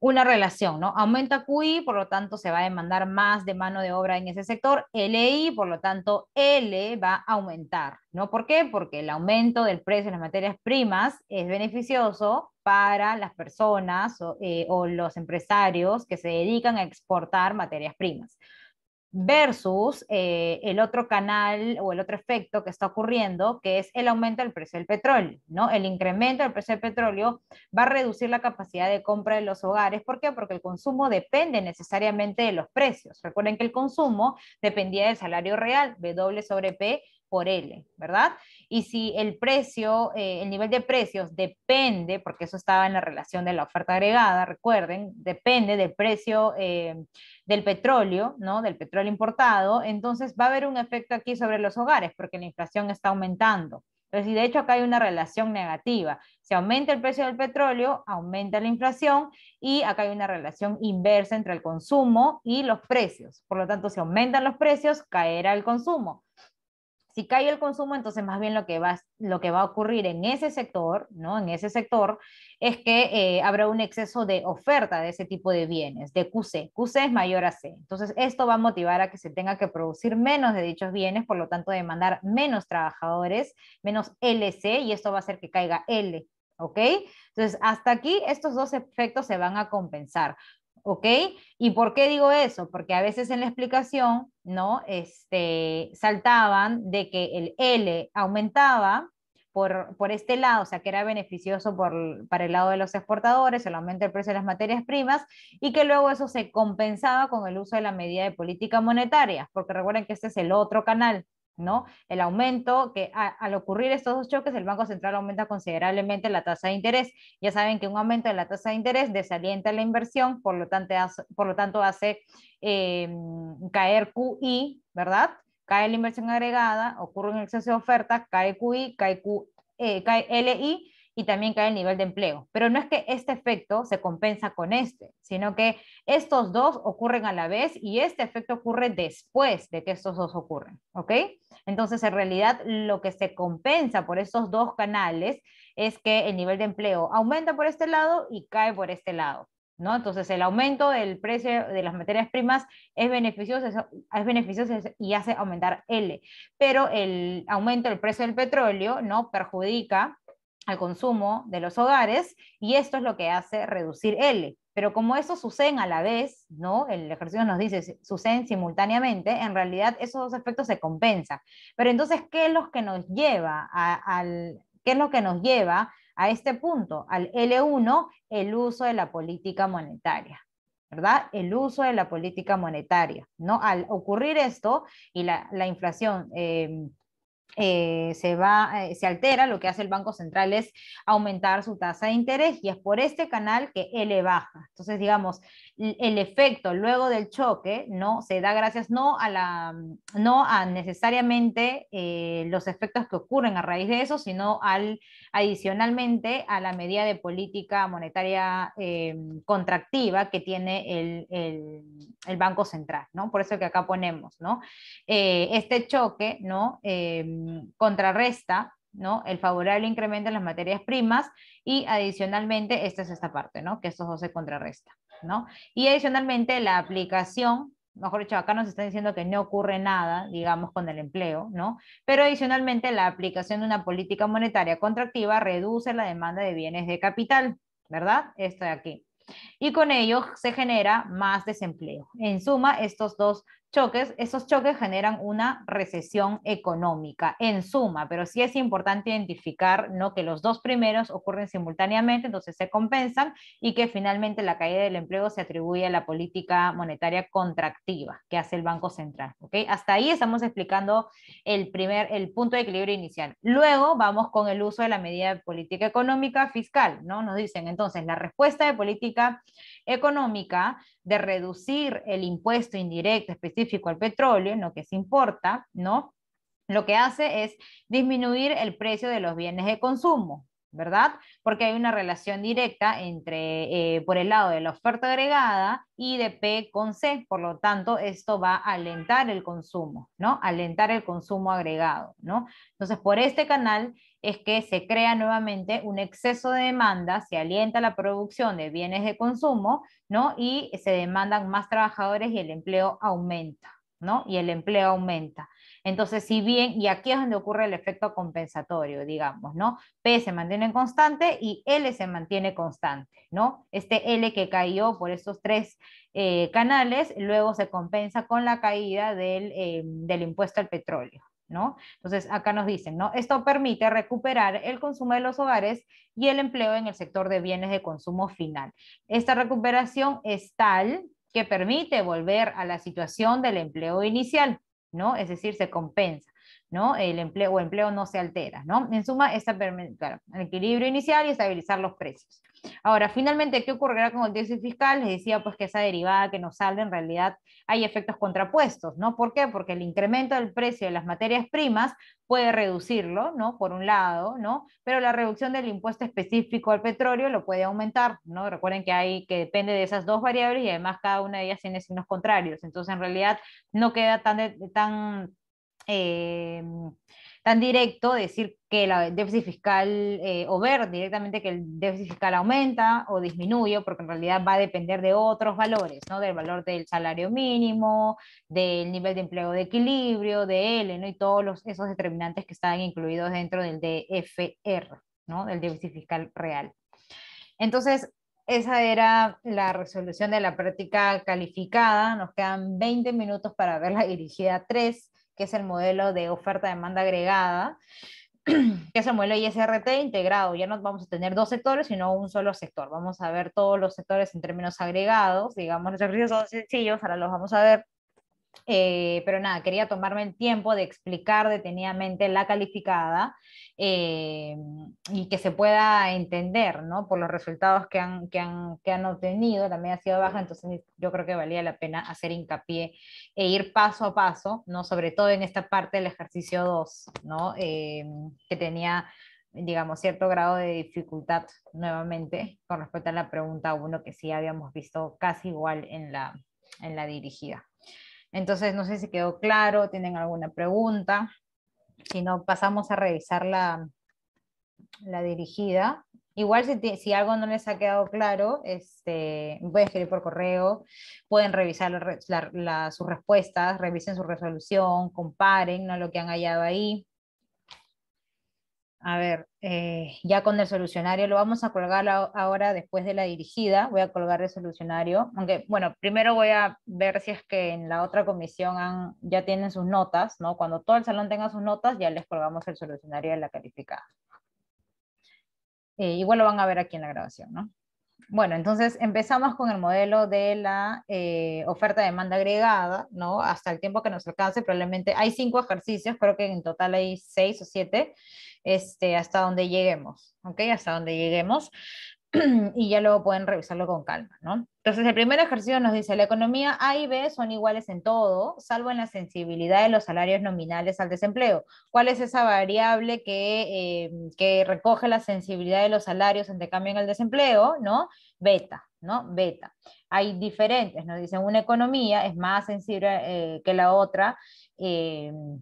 una relación, ¿no? Aumenta QI, por lo tanto se va a demandar más de mano de obra en ese sector, LI, por lo tanto L va a aumentar, ¿no? ¿Por qué? Porque el aumento del precio de las materias primas es beneficioso para las personas o, eh, o los empresarios que se dedican a exportar materias primas versus eh, el otro canal o el otro efecto que está ocurriendo, que es el aumento del precio del petróleo, ¿no? El incremento del precio del petróleo va a reducir la capacidad de compra de los hogares. ¿Por qué? Porque el consumo depende necesariamente de los precios. Recuerden que el consumo dependía del salario real, W sobre P, por L, ¿verdad? Y si el precio, eh, el nivel de precios depende, porque eso estaba en la relación de la oferta agregada, recuerden, depende del precio eh, del petróleo, ¿no? Del petróleo importado, entonces va a haber un efecto aquí sobre los hogares, porque la inflación está aumentando. Entonces, si de hecho acá hay una relación negativa. Si aumenta el precio del petróleo, aumenta la inflación y acá hay una relación inversa entre el consumo y los precios. Por lo tanto, si aumentan los precios, caerá el consumo. Si cae el consumo, entonces más bien lo que va, a ocurrir en ese sector, ¿no? En ese sector es que eh, habrá un exceso de oferta de ese tipo de bienes, de QC. QC es mayor a C. Entonces, esto va a motivar a que se tenga que producir menos de dichos bienes, por lo tanto, demandar menos trabajadores, menos LC, y esto va a hacer que caiga L. ¿Ok? Entonces, hasta aquí estos dos efectos se van a compensar. ¿Ok? ¿Y por qué digo eso? Porque a veces en la explicación ¿no? Este, saltaban de que el L aumentaba por, este lado, o sea, que era beneficioso por, para el lado de los exportadores, el aumento del precio de las materias primas, y que luego eso se compensaba con el uso de la medida de política monetaria, porque recuerden que este es el otro canal, ¿no? El aumento, que al ocurrir estos dos choques, el Banco Central aumenta considerablemente la tasa de interés. Ya saben que un aumento de la tasa de interés desalienta la inversión, por lo tanto hace, por lo tanto hace eh, caer QI, ¿verdad? Cae la inversión agregada, ocurre un exceso de oferta cae QI, cae, Q, eh, cae LI y también cae el nivel de empleo. Pero no es que este efecto se compensa con este, sino que estos dos ocurren a la vez y este efecto ocurre después de que estos dos ocurren, ¿ok? Entonces, en realidad, lo que se compensa por estos dos canales es que el nivel de empleo aumenta por este lado y cae por este lado. ¿No? Entonces el aumento del precio de las materias primas es beneficioso, es beneficioso y hace aumentar L, pero el aumento del precio del petróleo ¿no? perjudica al consumo de los hogares y esto es lo que hace reducir L. Pero como eso sucede a la vez, ¿no? El ejercicio nos dice suceden simultáneamente, en realidad esos dos efectos se compensan. Pero entonces, ¿qué es lo que nos lleva a, al, qué es lo que nos lleva a este punto, al L1, el uso de la política monetaria? ¿verdad? El uso de la política monetaria, ¿no? Al ocurrir esto y la, la inflación em, eh, se, va, eh, se altera, lo que hace el Banco Central es aumentar su tasa de interés y es por este canal que L baja. Entonces, digamos, el efecto luego del choque no se da gracias no a, la, mm, no a necesariamente eh, los efectos que ocurren a raíz de eso, sino al, adicionalmente a la medida de política monetaria em, contractiva que tiene el, el, Banco Central. ¿no? Por eso que acá ponemos, ¿no? Eh, este choque ¿no? Em, contrarresta ¿no? El favorable incremento en las materias primas y adicionalmente, esta es esta parte, ¿no? Que estos dos se contrarrestan. Y adicionalmente la aplicación, mejor dicho, acá nos están diciendo que no ocurre nada, digamos, con el empleo, ¿no? Pero adicionalmente la aplicación de una política monetaria contractiva reduce la demanda de bienes de capital, ¿verdad? Esto de aquí. Y con ello se genera más desempleo. En suma, estos dos choques, esos choques generan una recesión económica, en suma, pero sí es importante identificar ¿no? que los dos primeros ocurren simultáneamente, entonces se compensan y que finalmente la caída del empleo se atribuye a la política monetaria contractiva que hace el Banco Central. Hasta ahí estamos explicando el, primer, el punto de equilibrio inicial. Luego vamos con el uso de la medida de política económica fiscal, ¿no? Nos dicen entonces la respuesta de política económica de reducir el impuesto indirecto específico el petróleo, lo que se importa, ¿no? Lo que hace es disminuir el precio de los bienes de consumo, ¿verdad? Porque hay una relación directa entre, eh, por el lado de la oferta agregada y de P con C, por lo tanto, esto va a alentar el consumo, ¿no? Alentar el consumo agregado, ¿no? Entonces, por este canal es que se crea nuevamente un exceso de demanda, se alienta la producción de bienes de consumo, ¿no? Y se demandan más trabajadores y el empleo aumenta, ¿no? Y el empleo aumenta. Entonces, si bien, y aquí es donde ocurre el efecto compensatorio, digamos, ¿no? P se mantiene constante y L se mantiene constante, ¿no? Este L que cayó por estos tres eh, canales, luego se compensa con la caída del, eh, del impuesto al petróleo, ¿No? Entonces, acá nos dicen, ¿no? Esto permite recuperar el consumo de los hogares y el empleo en el sector de bienes de consumo final. Esta recuperación es tal que permite volver a la situación del empleo inicial. ¿no? Es decir, se compensa. El empleo o empleo no se altera, ¿no? En suma, el equilibrio inicial y estabilizar los precios. Ahora, finalmente, ¿qué ocurrirá con el déficit fiscal? Les decía pues que esa derivada que nos sale en realidad hay efectos contrapuestos, ¿no? ¿Por qué? Porque el incremento del precio de las materias primas puede reducirlo, ¿no? Por un lado, ¿no? Pero la reducción del impuesto específico al petróleo lo puede aumentar, ¿no? Recuerden que hay que depende de esas dos variables y además cada una de ellas tiene signos contrarios, entonces en realidad no queda tan tan eh, tan directo decir que el déficit fiscal eh, o ver directamente que el déficit fiscal aumenta o disminuye, porque en realidad va a depender de otros valores, ¿no? Del valor del salario mínimo, del nivel de empleo de equilibrio, de L, ¿no? Y todos esos determinantes que están incluidos dentro del DFR, ¿no? Del déficit fiscal real. Entonces, esa era la resolución de la práctica calificada. Nos quedan 20 minutos para verla la dirigida 3 que es el modelo de oferta-demanda agregada, que es el modelo ISRT integrado. Ya no vamos a tener dos sectores, sino un solo sector. Vamos a ver todos los sectores en términos agregados, digamos, los ejercicios son sencillos, ahora los vamos a ver. Eh, pero nada, quería tomarme el tiempo de explicar detenidamente la calificada eh, y que se pueda entender, ¿no? Por los resultados que han, que han, que han obtenido, también ha sido baja, entonces yo creo que valía la pena hacer hincapié e ir paso a paso, ¿no? Sobre todo en esta parte del ejercicio 2, ¿no? Eh, que tenía digamos, cierto grado de dificultad nuevamente con respecto a la pregunta 1 que sí habíamos visto casi igual en la, en la dirigida. Entonces, no sé si quedó claro, tienen alguna pregunta si no pasamos a revisar la, dirigida. Igual si, algo no les ha quedado claro, este, pueden escribir por correo, pueden revisar sus respuestas, revisen su resolución, comparen ¿no? lo que han hallado ahí. A ver, eh, ya con el solucionario, lo vamos a colgar ahora después de la dirigida, voy a colgar el solucionario, aunque bueno, primero voy a ver si es que en la otra comisión han, ya tienen sus notas, ¿no? Cuando todo el salón tenga sus notas, ya les colgamos el solucionario de la calificada. Eh, igual lo van a ver aquí en la grabación, ¿no? Bueno, entonces empezamos con el modelo de la eh, oferta de demanda agregada, ¿no? Hasta el tiempo que nos alcance, probablemente hay cinco ejercicios, creo que en total hay seis o siete, este, hasta donde lleguemos, ¿ok? Hasta donde lleguemos y ya luego pueden revisarlo con calma, ¿no? Entonces, el primer ejercicio nos dice, la economía A y B son iguales en todo, salvo en la sensibilidad de los salarios nominales al desempleo. ¿Cuál es esa variable que, em, recoge la sensibilidad de los salarios ante cambio en el desempleo? ¿No? Beta, ¿no? Beta. Hay diferentes, nos dicen, una economía es más sensible eh, que la otra. Em,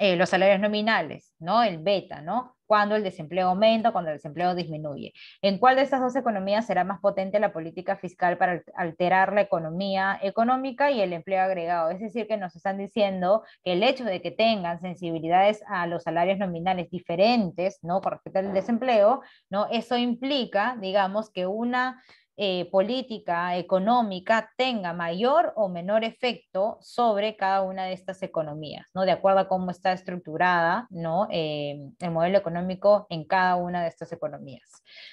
eh, los salarios nominales, ¿no? El beta, ¿no? Cuando el desempleo aumenta, cuando el desempleo disminuye. ¿En cuál de estas dos economías será más potente la política fiscal para alterar la economía económica y el empleo agregado? Es decir, que nos están diciendo que el hecho de que tengan sensibilidades a los salarios nominales diferentes, ¿no? Con respecto al desempleo, ¿no? Eso implica, digamos, que una eh, política económica tenga mayor o menor efecto sobre cada una de estas economías, ¿no? De acuerdo a cómo está estructurada, ¿no? Eh, el modelo económico en cada una de estas economías.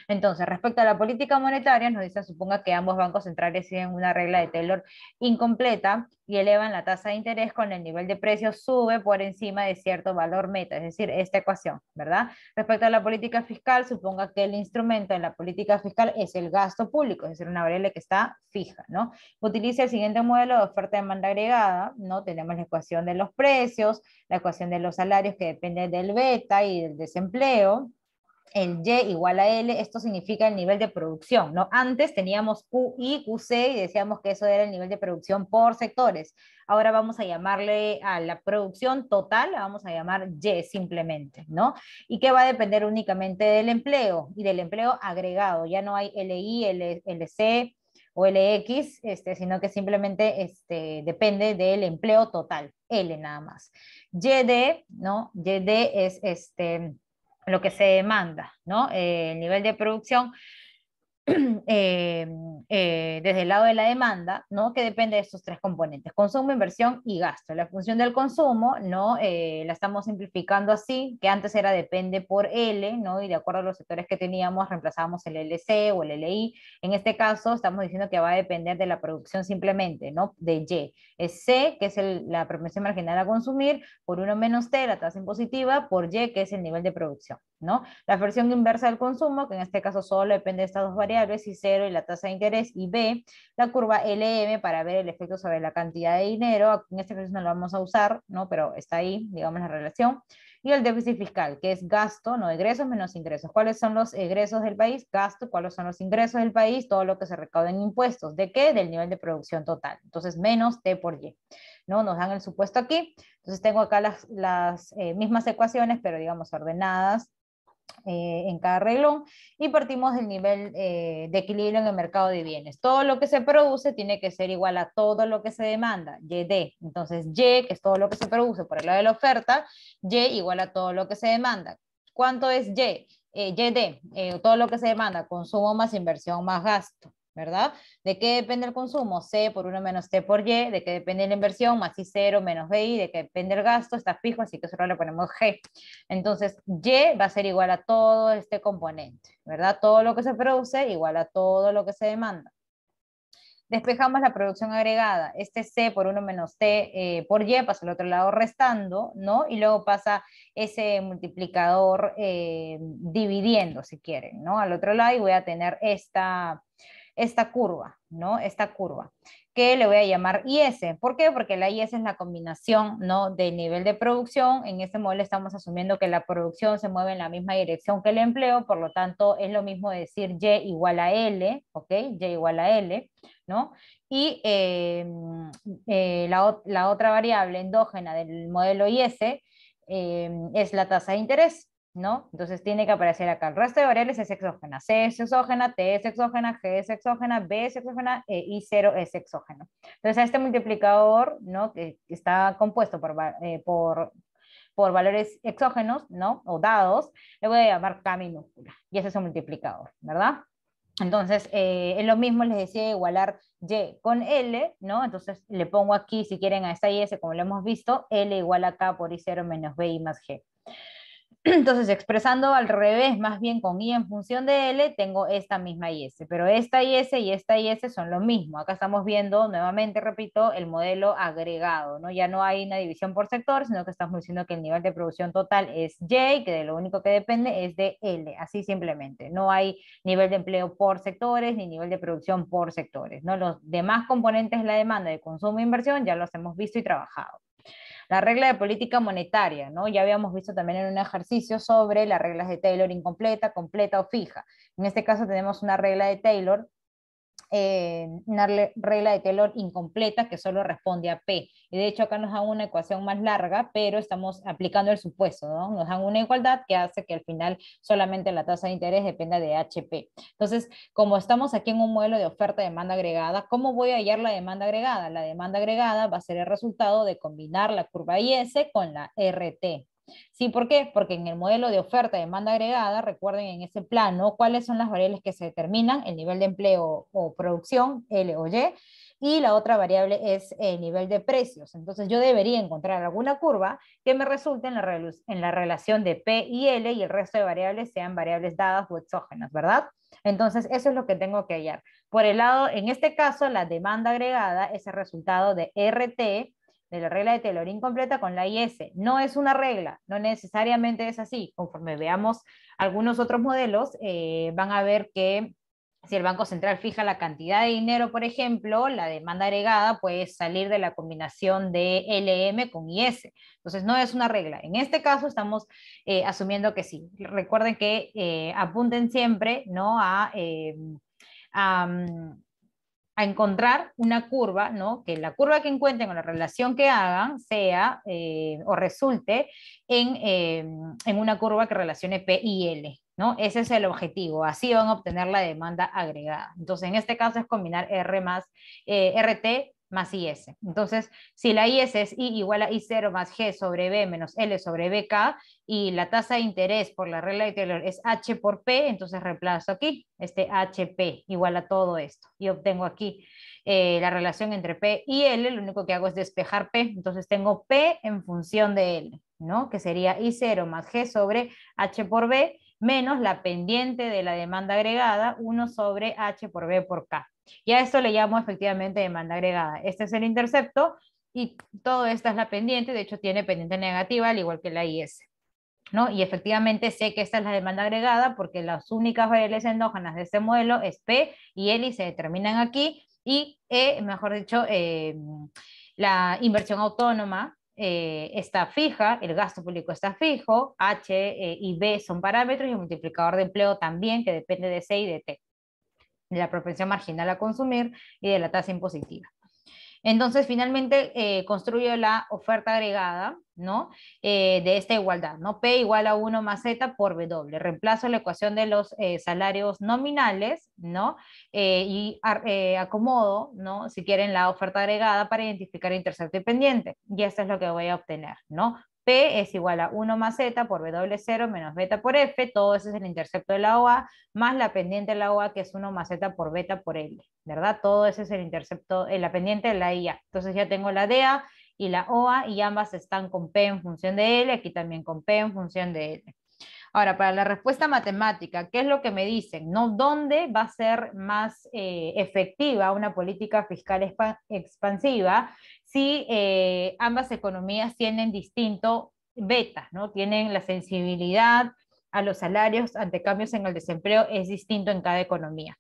Entonces, respecto a la política monetaria, nos dice, suponga que ambos bancos centrales siguen una regla de Taylor incompleta y elevan la tasa de interés con el nivel de precios sube por encima de cierto valor meta, es decir, esta ecuación, ¿verdad? Respecto a la política fiscal, suponga que el instrumento en la política fiscal es el gasto público, es decir, una variable que está fija, ¿no? Utiliza el siguiente modelo de oferta-demanda agregada, ¿no? Tenemos la ecuación de los precios, la ecuación de los salarios que depende del beta y del desempleo, en Y igual a L, esto significa el nivel de producción, ¿no? Antes teníamos QI, QC y decíamos que eso era el nivel de producción por sectores. Ahora vamos a llamarle a la producción total, la vamos a llamar Y simplemente, ¿no? Y que va a depender únicamente del empleo y del empleo agregado. Ya no hay LI, LC o LX, este, sino que simplemente este, depende del empleo total, L nada más. YD, ¿no? YD es este lo que se demanda, ¿no? Eh, el nivel de producción, Eh, eh, desde el lado de la demanda, ¿no? que depende de estos tres componentes, consumo, inversión y gasto. La función del consumo ¿no? Eh, la estamos simplificando así, que antes era depende por L, ¿no? y de acuerdo a los sectores que teníamos reemplazábamos el LC o el LI. En este caso estamos diciendo que va a depender de la producción simplemente, ¿no? de Y. Es C, que es la propensión marginal a consumir, por 1 menos T, la tasa impositiva, por Y, que es el nivel de producción. ¿no? La versión inversa del consumo, que en este caso solo depende de estas dos variables, a es cero y la tasa de interés, y B, la curva LM para ver el efecto sobre la cantidad de dinero, en este caso no lo vamos a usar, ¿no? pero está ahí, digamos, la relación, y el déficit fiscal, que es gasto, no egresos menos ingresos. ¿Cuáles son los egresos del país? Gasto, ¿cuáles son los ingresos del país? Todo lo que se recauda en impuestos. ¿De qué? Del nivel de producción total. Entonces, menos T por Y. ¿no? Nos dan el supuesto aquí. Entonces, tengo acá las, las eh, mismas ecuaciones, pero digamos ordenadas eh, en cada reglón y partimos del nivel eh, de equilibrio en el mercado de bienes. Todo lo que se produce tiene que ser igual a todo lo que se demanda, YD. Entonces, Y, que es todo lo que se produce por el lado de la oferta, Y igual a todo lo que se demanda. ¿Cuánto es Y? Eh, YD, eh, todo lo que se demanda, consumo más inversión más gasto. ¿verdad? ¿De qué depende el consumo? C por 1 menos T por Y, ¿de qué depende la inversión? Más I0 menos BI, ¿de qué depende el gasto? Está fijo, así que solo le ponemos G. Entonces, Y va a ser igual a todo este componente, ¿verdad? Todo lo que se produce igual a todo lo que se demanda. Despejamos la producción agregada. Este C por 1 menos T eh, por Y pasa al otro lado restando, ¿no? Y luego pasa ese multiplicador eh, dividiendo, si quieren, ¿no? Al otro lado y voy a tener esta esta curva, ¿no? Esta curva, que le voy a llamar IS. ¿Por qué? Porque la IS es la combinación, ¿no? Del nivel de producción. En este modelo estamos asumiendo que la producción se mueve en la misma dirección que el empleo, por lo tanto es lo mismo decir Y igual a L, ¿ok? Y igual a L, ¿no? Y eh, eh, la, otra variable endógena del modelo IS eh, es la tasa de interés, ¿no? Entonces tiene que aparecer acá. El resto de variables es exógena. C es exógena, T es exógena, G es exógena, B es exógena eh, y I0 es exógeno. Entonces a este multiplicador, ¿no? Que está compuesto por, eh, por, por, valores exógenos, ¿no? O dados, le voy a llamar K minúscula. Y ese es un multiplicador, ¿verdad? Entonces, eh, es lo mismo, les decía, igualar Y con L, ¿no? Entonces, le pongo aquí, si quieren, a esta Y, como lo hemos visto, L igual a K por I0 menos B y más G. Entonces, expresando al revés, más bien con I en función de L, tengo esta misma IS, pero esta IS y esta IS son lo mismo. Acá estamos viendo, nuevamente repito, el modelo agregado, Ya no hay una división por sector, sino que estamos diciendo que el nivel de producción total es J, que de lo único que depende es de L, así simplemente. No hay nivel de empleo por sectores, ni nivel de producción por sectores, Los demás componentes de la demanda de consumo e inversión ya los hemos visto y trabajado. La regla de política monetaria, ¿no? Ya habíamos visto también en un ejercicio sobre las reglas de Taylor incompleta, completa o fija. En este caso tenemos una regla de Taylor eh, una regla de Taylor incompleta que solo responde a P. Y de hecho acá nos dan una ecuación más larga, pero estamos aplicando el supuesto, ¿no? Nos dan una igualdad que hace que al final solamente la tasa de interés dependa de HP. Entonces, como estamos aquí en un modelo de oferta-demanda agregada, ¿cómo voy a hallar la demanda agregada? La demanda agregada va a ser el resultado de combinar la curva IS con la RT. ¿Sí? ¿Por qué? Porque en el modelo de oferta y demanda agregada, recuerden en ese plano cuáles son las variables que se determinan, el nivel de empleo o producción, L o Y, y la otra variable es el nivel de precios. Entonces yo debería encontrar alguna curva que me resulte en la relación de P y L y el resto de variables sean variables dadas o exógenas, ¿verdad? Entonces, eso es lo que tengo que hallar. Por el lado, en este caso, la demanda agregada es el resultado de RT la regla de Taylor incompleta con la IS. No es una regla, no necesariamente es así. Conforme veamos algunos otros modelos, eh, van a ver que si el Banco Central fija la cantidad de dinero, por ejemplo, la demanda agregada puede salir de la combinación de LM con IS. Entonces, no es una regla. En este caso, estamos eh, asumiendo que sí. Recuerden que eh, apunten siempre ¿no? a, a encontrar una curva, ¿no? que la curva que encuentren o la relación que hagan sea eh, o resulte eh, en, una curva que relacione P y L. ¿no? Ese es el objetivo, así van a obtener la demanda agregada. Entonces, en este caso es combinar R más eh, RT más IS. Entonces, si la IS es I igual a I0 más G sobre B menos L sobre BK y la tasa de interés por la regla de Taylor es H por P, entonces reemplazo aquí este HP igual a todo esto y obtengo aquí eh, la relación entre P y L, lo único que hago es despejar P, entonces tengo P en función de L, ¿no? que sería I0 más G sobre H por B menos la pendiente de la demanda agregada 1 sobre H por B por K. Y a esto le llamo efectivamente demanda agregada. Este es el intercepto y toda esta es la pendiente, de hecho tiene pendiente negativa al igual que la IS. ¿no? Y efectivamente sé que esta es la demanda agregada porque las únicas variables endógenas de este modelo es P y L y se determinan aquí y, E mejor dicho, eh, la inversión autónoma eh, está fija, el gasto público está fijo, H y B son parámetros y el multiplicador de empleo también que depende de C y de T de la propensión marginal a consumir y de la tasa impositiva. Entonces, finalmente, eh, construyo la oferta agregada, ¿no? Eh, de esta igualdad, ¿no? P igual a 1 más Z por W. Reemplazo la ecuación de los eh, salarios nominales, ¿no? y acomodo, ¿no? Si quieren, la oferta agregada para identificar intercepto y Y esto es lo que voy a obtener, ¿no? P es igual a 1 más Z por W0 menos beta por F, todo eso es el intercepto de la OA, más la pendiente de la OA que es 1 más Z por beta por L, ¿verdad? Todo eso es el intercepto, eh, la pendiente de la IA. Entonces ya tengo la DA y la OA y ambas están con P en función de L, aquí también con P en función de L. Ahora, para la respuesta matemática, ¿qué es lo que me dicen? ¿No? ¿Dónde va a ser más eh, efectiva una política fiscal expansiva si eh, ambas economías tienen distinto beta, ¿no? Tienen la sensibilidad a los salarios ante cambios en el desempleo es distinto en cada economía.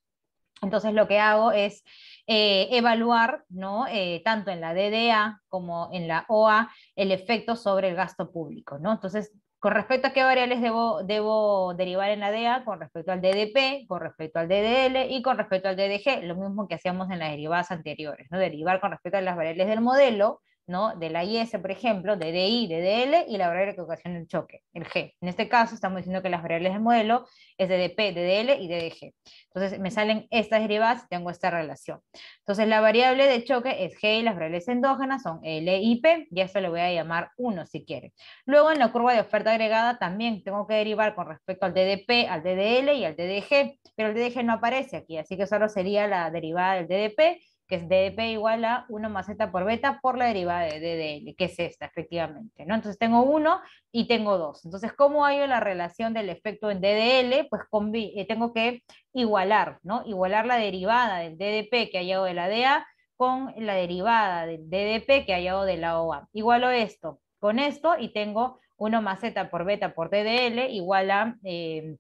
Entonces lo que hago es eh, evaluar, ¿no? tanto en la DDA como en la OA, el efecto sobre el gasto público. ¿no? Entonces con respecto a qué variables debo, debo derivar en la DEA, con respecto al DDP, con respecto al DDL y con respecto al DDG, lo mismo que hacíamos en las derivadas anteriores, ¿no? derivar con respecto a las variables del modelo ¿no? de la IS, por ejemplo, de DI, de DL y la variable que ocasiona el choque, el G. En este caso estamos diciendo que las variables del modelo es de DDL de DL y de Entonces me salen estas derivadas y tengo esta relación. Entonces la variable de choque es G y las variables endógenas son L y P y esto le voy a llamar 1 si quiere. Luego en la curva de oferta agregada también tengo que derivar con respecto al DDP, al DDL y al DDG, pero el DDG no aparece aquí, así que solo sería la derivada del DDP que es DDP igual a 1 más z por beta por la derivada de DDL, que es esta, efectivamente. ¿no? Entonces tengo 1 y tengo 2. Entonces, ¿cómo hay la relación del efecto en DDL? Pues eh, tengo que igualar, ¿no? Igualar la derivada del DDP que ha hallado de la DA con la derivada del DDP que ha hallado de la OA. Igualo esto con esto y tengo 1 más z por beta por DDL igual a... Eh,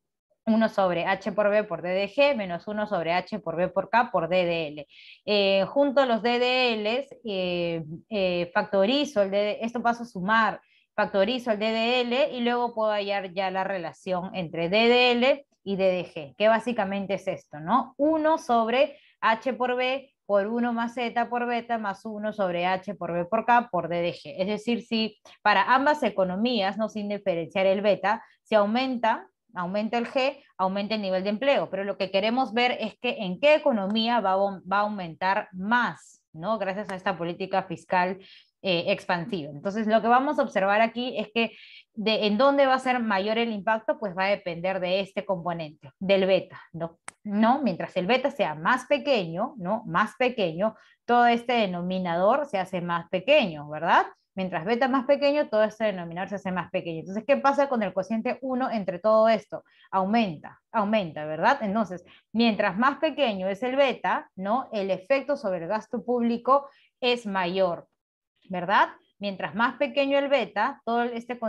1 sobre h por b por ddg menos 1 sobre h por b por k por ddl. Eh, junto a los DDL, eh, eh, factorizo, el de esto paso a sumar, factorizo el ddl y luego puedo hallar ya la relación entre ddl y ddg, que básicamente es esto, ¿no? 1 sobre h por b por 1 más z por beta más 1 sobre h por b por k por ddg. Es decir, si para ambas economías, no sin diferenciar el beta, se aumenta aumenta el G, aumenta el nivel de empleo, pero lo que queremos ver es que en qué economía va, a aumentar más, ¿no? Gracias a esta política fiscal eh, expansiva. Entonces, lo que vamos a observar aquí es que de, en dónde va a ser mayor el impacto, pues va a depender de este componente, del beta, ¿no? ¿no? Mientras el beta sea más pequeño, ¿no? Más pequeño, todo este denominador se hace más pequeño, ¿verdad? Mientras beta más pequeño, todo este denominador se hace más pequeño. Entonces, ¿qué pasa con el cociente 1 entre todo esto? Aumenta, aumenta, ¿verdad? Entonces, mientras más pequeño es el beta, ¿no? El efecto sobre el gasto público es mayor, ¿verdad? Mientras más pequeño el beta, todo este,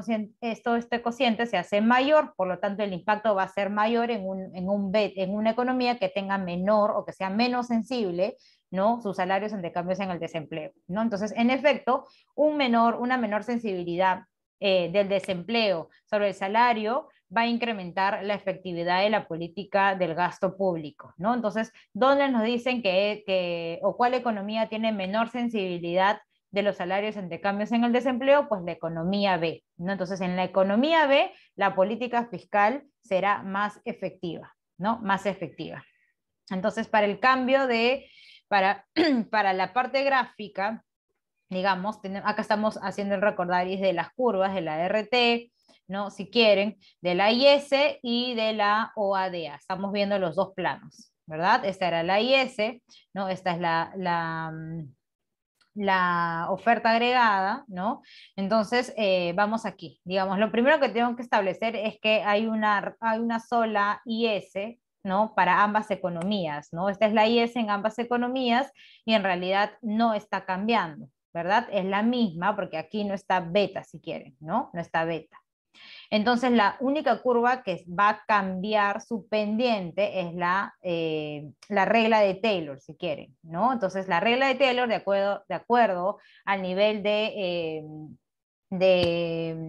este cociente se hace mayor, por lo tanto el impacto va a ser mayor en, un, en, un, en una economía que tenga menor o que sea menos sensible ¿no? Sus salarios ante cambios en el desempleo, ¿no? Entonces, en efecto, un menor, una menor sensibilidad eh, del desempleo sobre el salario va a incrementar la efectividad de la política del gasto público, ¿no? Entonces, ¿dónde nos dicen que, o cuál economía tiene menor sensibilidad de los salarios ante cambios en el desempleo? Pues la economía B, ¿no? Entonces, en la economía B, la política fiscal será más efectiva, ¿no? Más efectiva. Entonces, para el cambio de para, para la parte gráfica, digamos, acá estamos haciendo el recordaris de las curvas de la RT, ¿no? si quieren, de la IS y de la OADA. Estamos viendo los dos planos, ¿verdad? Esta era la IS, ¿no? esta es la, la, mm, oferta agregada, ¿no? Entonces, eh, vamos aquí. Digamos, lo primero que tengo que establecer es que hay una, hay una sola IS, ¿no? Para ambas economías, ¿no? Esta es la IS en ambas economías y en realidad no está cambiando, ¿verdad? Es la misma porque aquí no está beta, si quieren, ¿no? No está beta. Entonces, la única curva que va a cambiar su pendiente es la, eh, la, regla de Taylor, si quieren, ¿no? Entonces, la regla de Taylor, de acuerdo, de acuerdo al nivel de eh,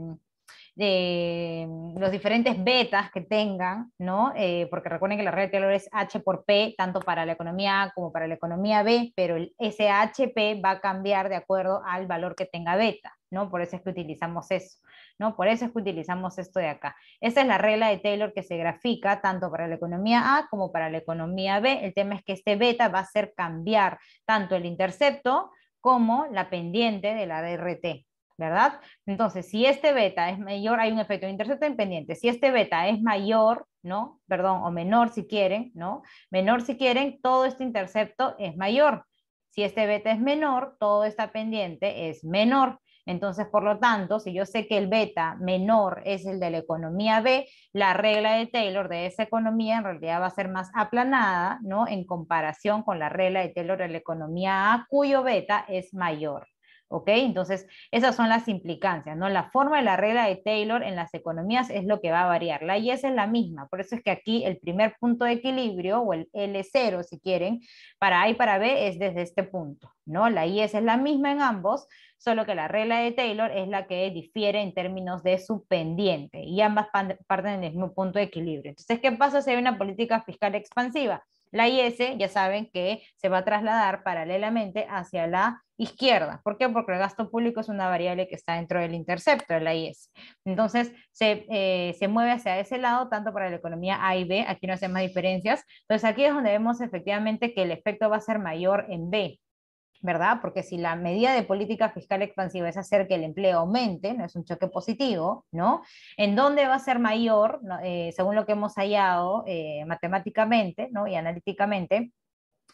de eh, los diferentes betas que tengan, ¿no? Eh, porque recuerden que la regla de Taylor es H por P, tanto para la economía A como para la economía B, pero el HP va a cambiar de acuerdo al valor que tenga beta, ¿no? Por eso es que utilizamos eso, ¿no? Por eso es que utilizamos esto de acá. Esa es la regla de Taylor que se grafica tanto para la economía A como para la economía B. El tema es que este beta va a hacer cambiar tanto el intercepto como la pendiente de la DRT, ¿verdad? Entonces, si este beta es mayor, hay un efecto de intercepto en pendiente. Si este beta es mayor, ¿no? Perdón, o menor si quieren, ¿no? Menor si quieren, todo este intercepto es mayor. Si este beta es menor, todo esta pendiente es menor. Entonces, por lo tanto, si yo sé que el beta menor es el de la economía B, la regla de Taylor de esa economía en realidad va a ser más aplanada, ¿no? En comparación con la regla de Taylor de la economía A, cuyo beta es mayor. ¿ok? Entonces, esas son las implicancias, ¿no? La forma de la regla de Taylor en las economías es lo que va a variar. La IS es la misma, por eso es que aquí el primer punto de equilibrio, o el L0 si quieren, para A y para B es desde este punto, ¿no? La IS es la misma en ambos, solo que la regla de Taylor es la que difiere en términos de su pendiente, y ambas parten del mismo punto de equilibrio. Entonces, ¿qué pasa si hay una política fiscal expansiva? La IS, ya saben que se va a trasladar paralelamente hacia la izquierda. ¿Por qué? Porque el gasto público es una variable que está dentro del intercepto, la IS. Entonces, eh, se, mueve hacia ese lado, tanto para la economía A y B, aquí no hace más diferencias. Entonces, aquí es donde vemos efectivamente que el efecto va a ser mayor en B. ¿Verdad? Porque si la medida de política fiscal expansiva es hacer que el empleo aumente, no es un choque positivo, ¿no? ¿En dónde va a ser mayor, eh, según lo que hemos hallado eh, matemáticamente ¿no? y analíticamente,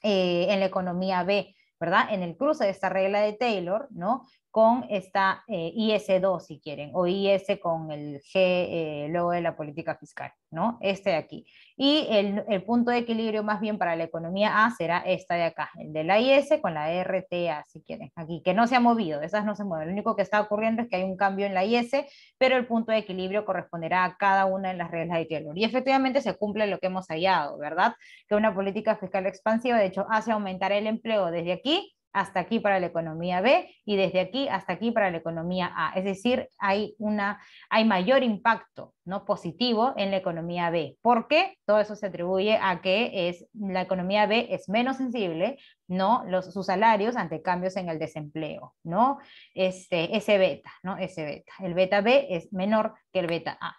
en la economía B? ¿verdad? En el cruce de esta regla de Taylor, ¿no? con esta eh, IS2, si quieren, o IS con el G, eh, luego de la política fiscal, ¿no? Este de aquí. Y el, el, punto de equilibrio más bien para la economía A será esta de acá, el de la IS con la RTA, si quieren, aquí, que no se ha movido, esas no se mueven. Lo único que está ocurriendo es que hay un cambio en la IS, pero el punto de equilibrio corresponderá a cada una de las reglas de Taylor. Y efectivamente se cumple lo que hemos hallado, ¿verdad? Que una política fiscal expansiva, de hecho, hace aumentar el empleo desde aquí hasta aquí para la economía B y desde aquí hasta aquí para la economía A. Es decir, hay, una, hay mayor impacto ¿no? positivo en la economía B. porque Todo eso se atribuye a que es, la economía B es menos sensible, ¿no? Los, sus salarios ante cambios en el desempleo, ¿no? Este, ese beta, ¿no? Ese beta. El beta B es menor que el beta A.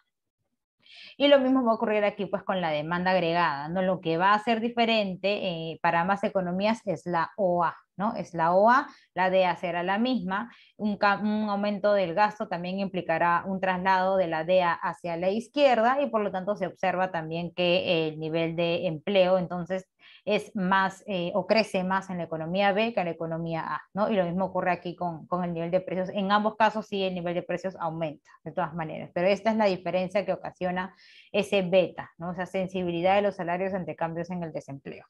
Y lo mismo va a ocurrir aquí pues con la demanda agregada, ¿no? Lo que va a ser diferente eh, para ambas economías es la OA. ¿no? Es la OA, la DEA será la misma, un, un, aumento del gasto también implicará un traslado de la DEA hacia la izquierda y por lo tanto se observa también que el nivel de empleo entonces es más eh, o crece más en la economía B que en la economía A, ¿no? Y lo mismo ocurre aquí con, con, el nivel de precios. En ambos casos sí el nivel de precios aumenta, de todas maneras, pero esta es la diferencia que ocasiona ese beta, ¿no? Esa sensibilidad de los salarios ante cambios en el desempleo.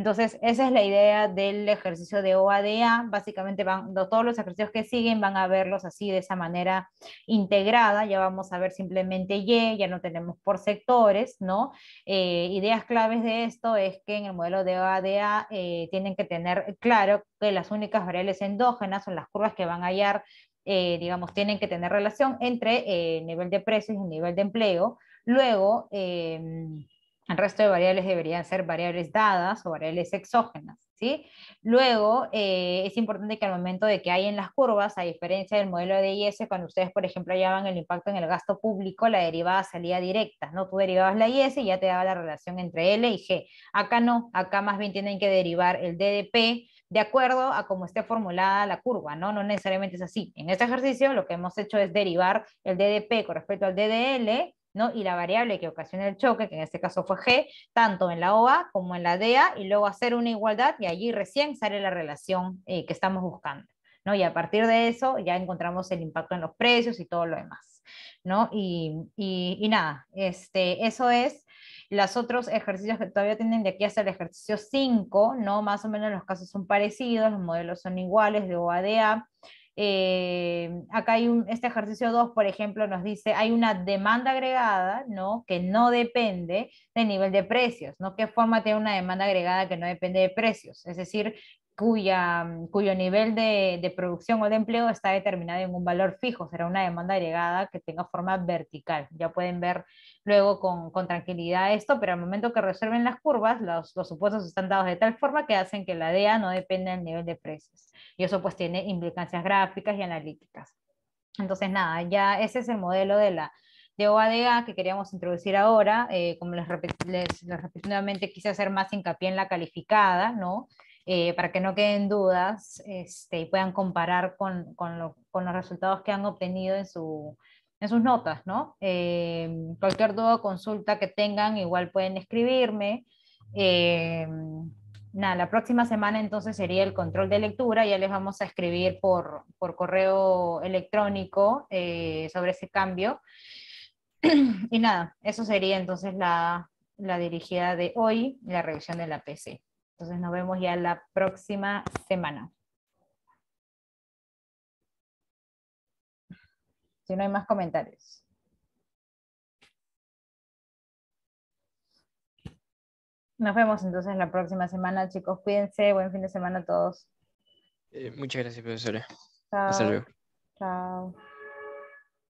Entonces, esa es la idea del ejercicio de OADA. Básicamente, todos los ejercicios que siguen van a verlos así, de esa manera integrada. Ya vamos a ver simplemente Y, ya no tenemos por sectores, ¿no? Eh, ideas claves de esto es que en el modelo de OADA eh, tienen que tener claro que las únicas variables endógenas son las curvas que van a hallar, eh, digamos, tienen que tener relación entre nivel de precios y nivel de empleo. Luego, em, el resto de variables deberían ser variables dadas o variables exógenas. ¿sí? Luego, eh, es importante que al momento de que hay en las curvas, a diferencia del modelo de IS, cuando ustedes, por ejemplo, hallaban el impacto en el gasto público, la derivada salía directa. ¿no? Tú derivabas la IS y ya te daba la relación entre L y G. Acá no, acá más bien tienen que derivar el DDP de acuerdo a cómo esté formulada la curva, ¿no? No necesariamente es así. En este ejercicio lo que hemos hecho es derivar el DDP con respecto al DDL ¿no? y la variable que ocasiona el choque, que en este caso fue G, tanto en la OA como en la DEA, y luego hacer una igualdad y allí recién sale la relación eh, que estamos buscando. ¿no? Y a partir de eso ya encontramos el impacto en los precios y todo lo demás. ¿no? Y, nada, este, eso es. Los otros ejercicios que todavía tienen de aquí hasta el ejercicio 5, ¿no? más o menos los casos son parecidos, los modelos son iguales de OADA. Eh, acá hay un, este ejercicio 2, por ejemplo, nos dice, hay una demanda agregada, ¿no? Que no depende del nivel de precios, ¿no? ¿Qué forma tiene una demanda agregada que no depende de precios? Es decir, cuya, cuyo nivel de, producción o de empleo está determinado en un valor fijo, será una demanda agregada que tenga forma vertical. Ya pueden ver luego con, tranquilidad esto, pero al momento que resuelven las curvas, los, supuestos están dados de tal forma que hacen que la DEA no dependa del nivel de precios. Y eso pues tiene implicancias gráficas y analíticas. Entonces nada, ya ese es el modelo de la, de que queríamos introducir ahora, eh, como les, les, les repetidamente quise hacer más hincapié en la calificada, ¿no? Eh, para que no queden dudas este, y puedan comparar con, los resultados que han obtenido en, sus notas, eh, cualquier duda o consulta que tengan, igual pueden escribirme. Eh, nada, la próxima semana entonces sería el control de lectura, ya les vamos a escribir por, correo electrónico sobre ese cambio. y nada, eso sería entonces la, la dirigida de hoy, la revisión de la PC. Entonces nos vemos ya la próxima semana. Si no hay más comentarios. Nos vemos entonces la próxima semana, chicos. Cuídense. Buen fin de semana a todos. Eh, muchas gracias, profesora. Hasta luego. Chao.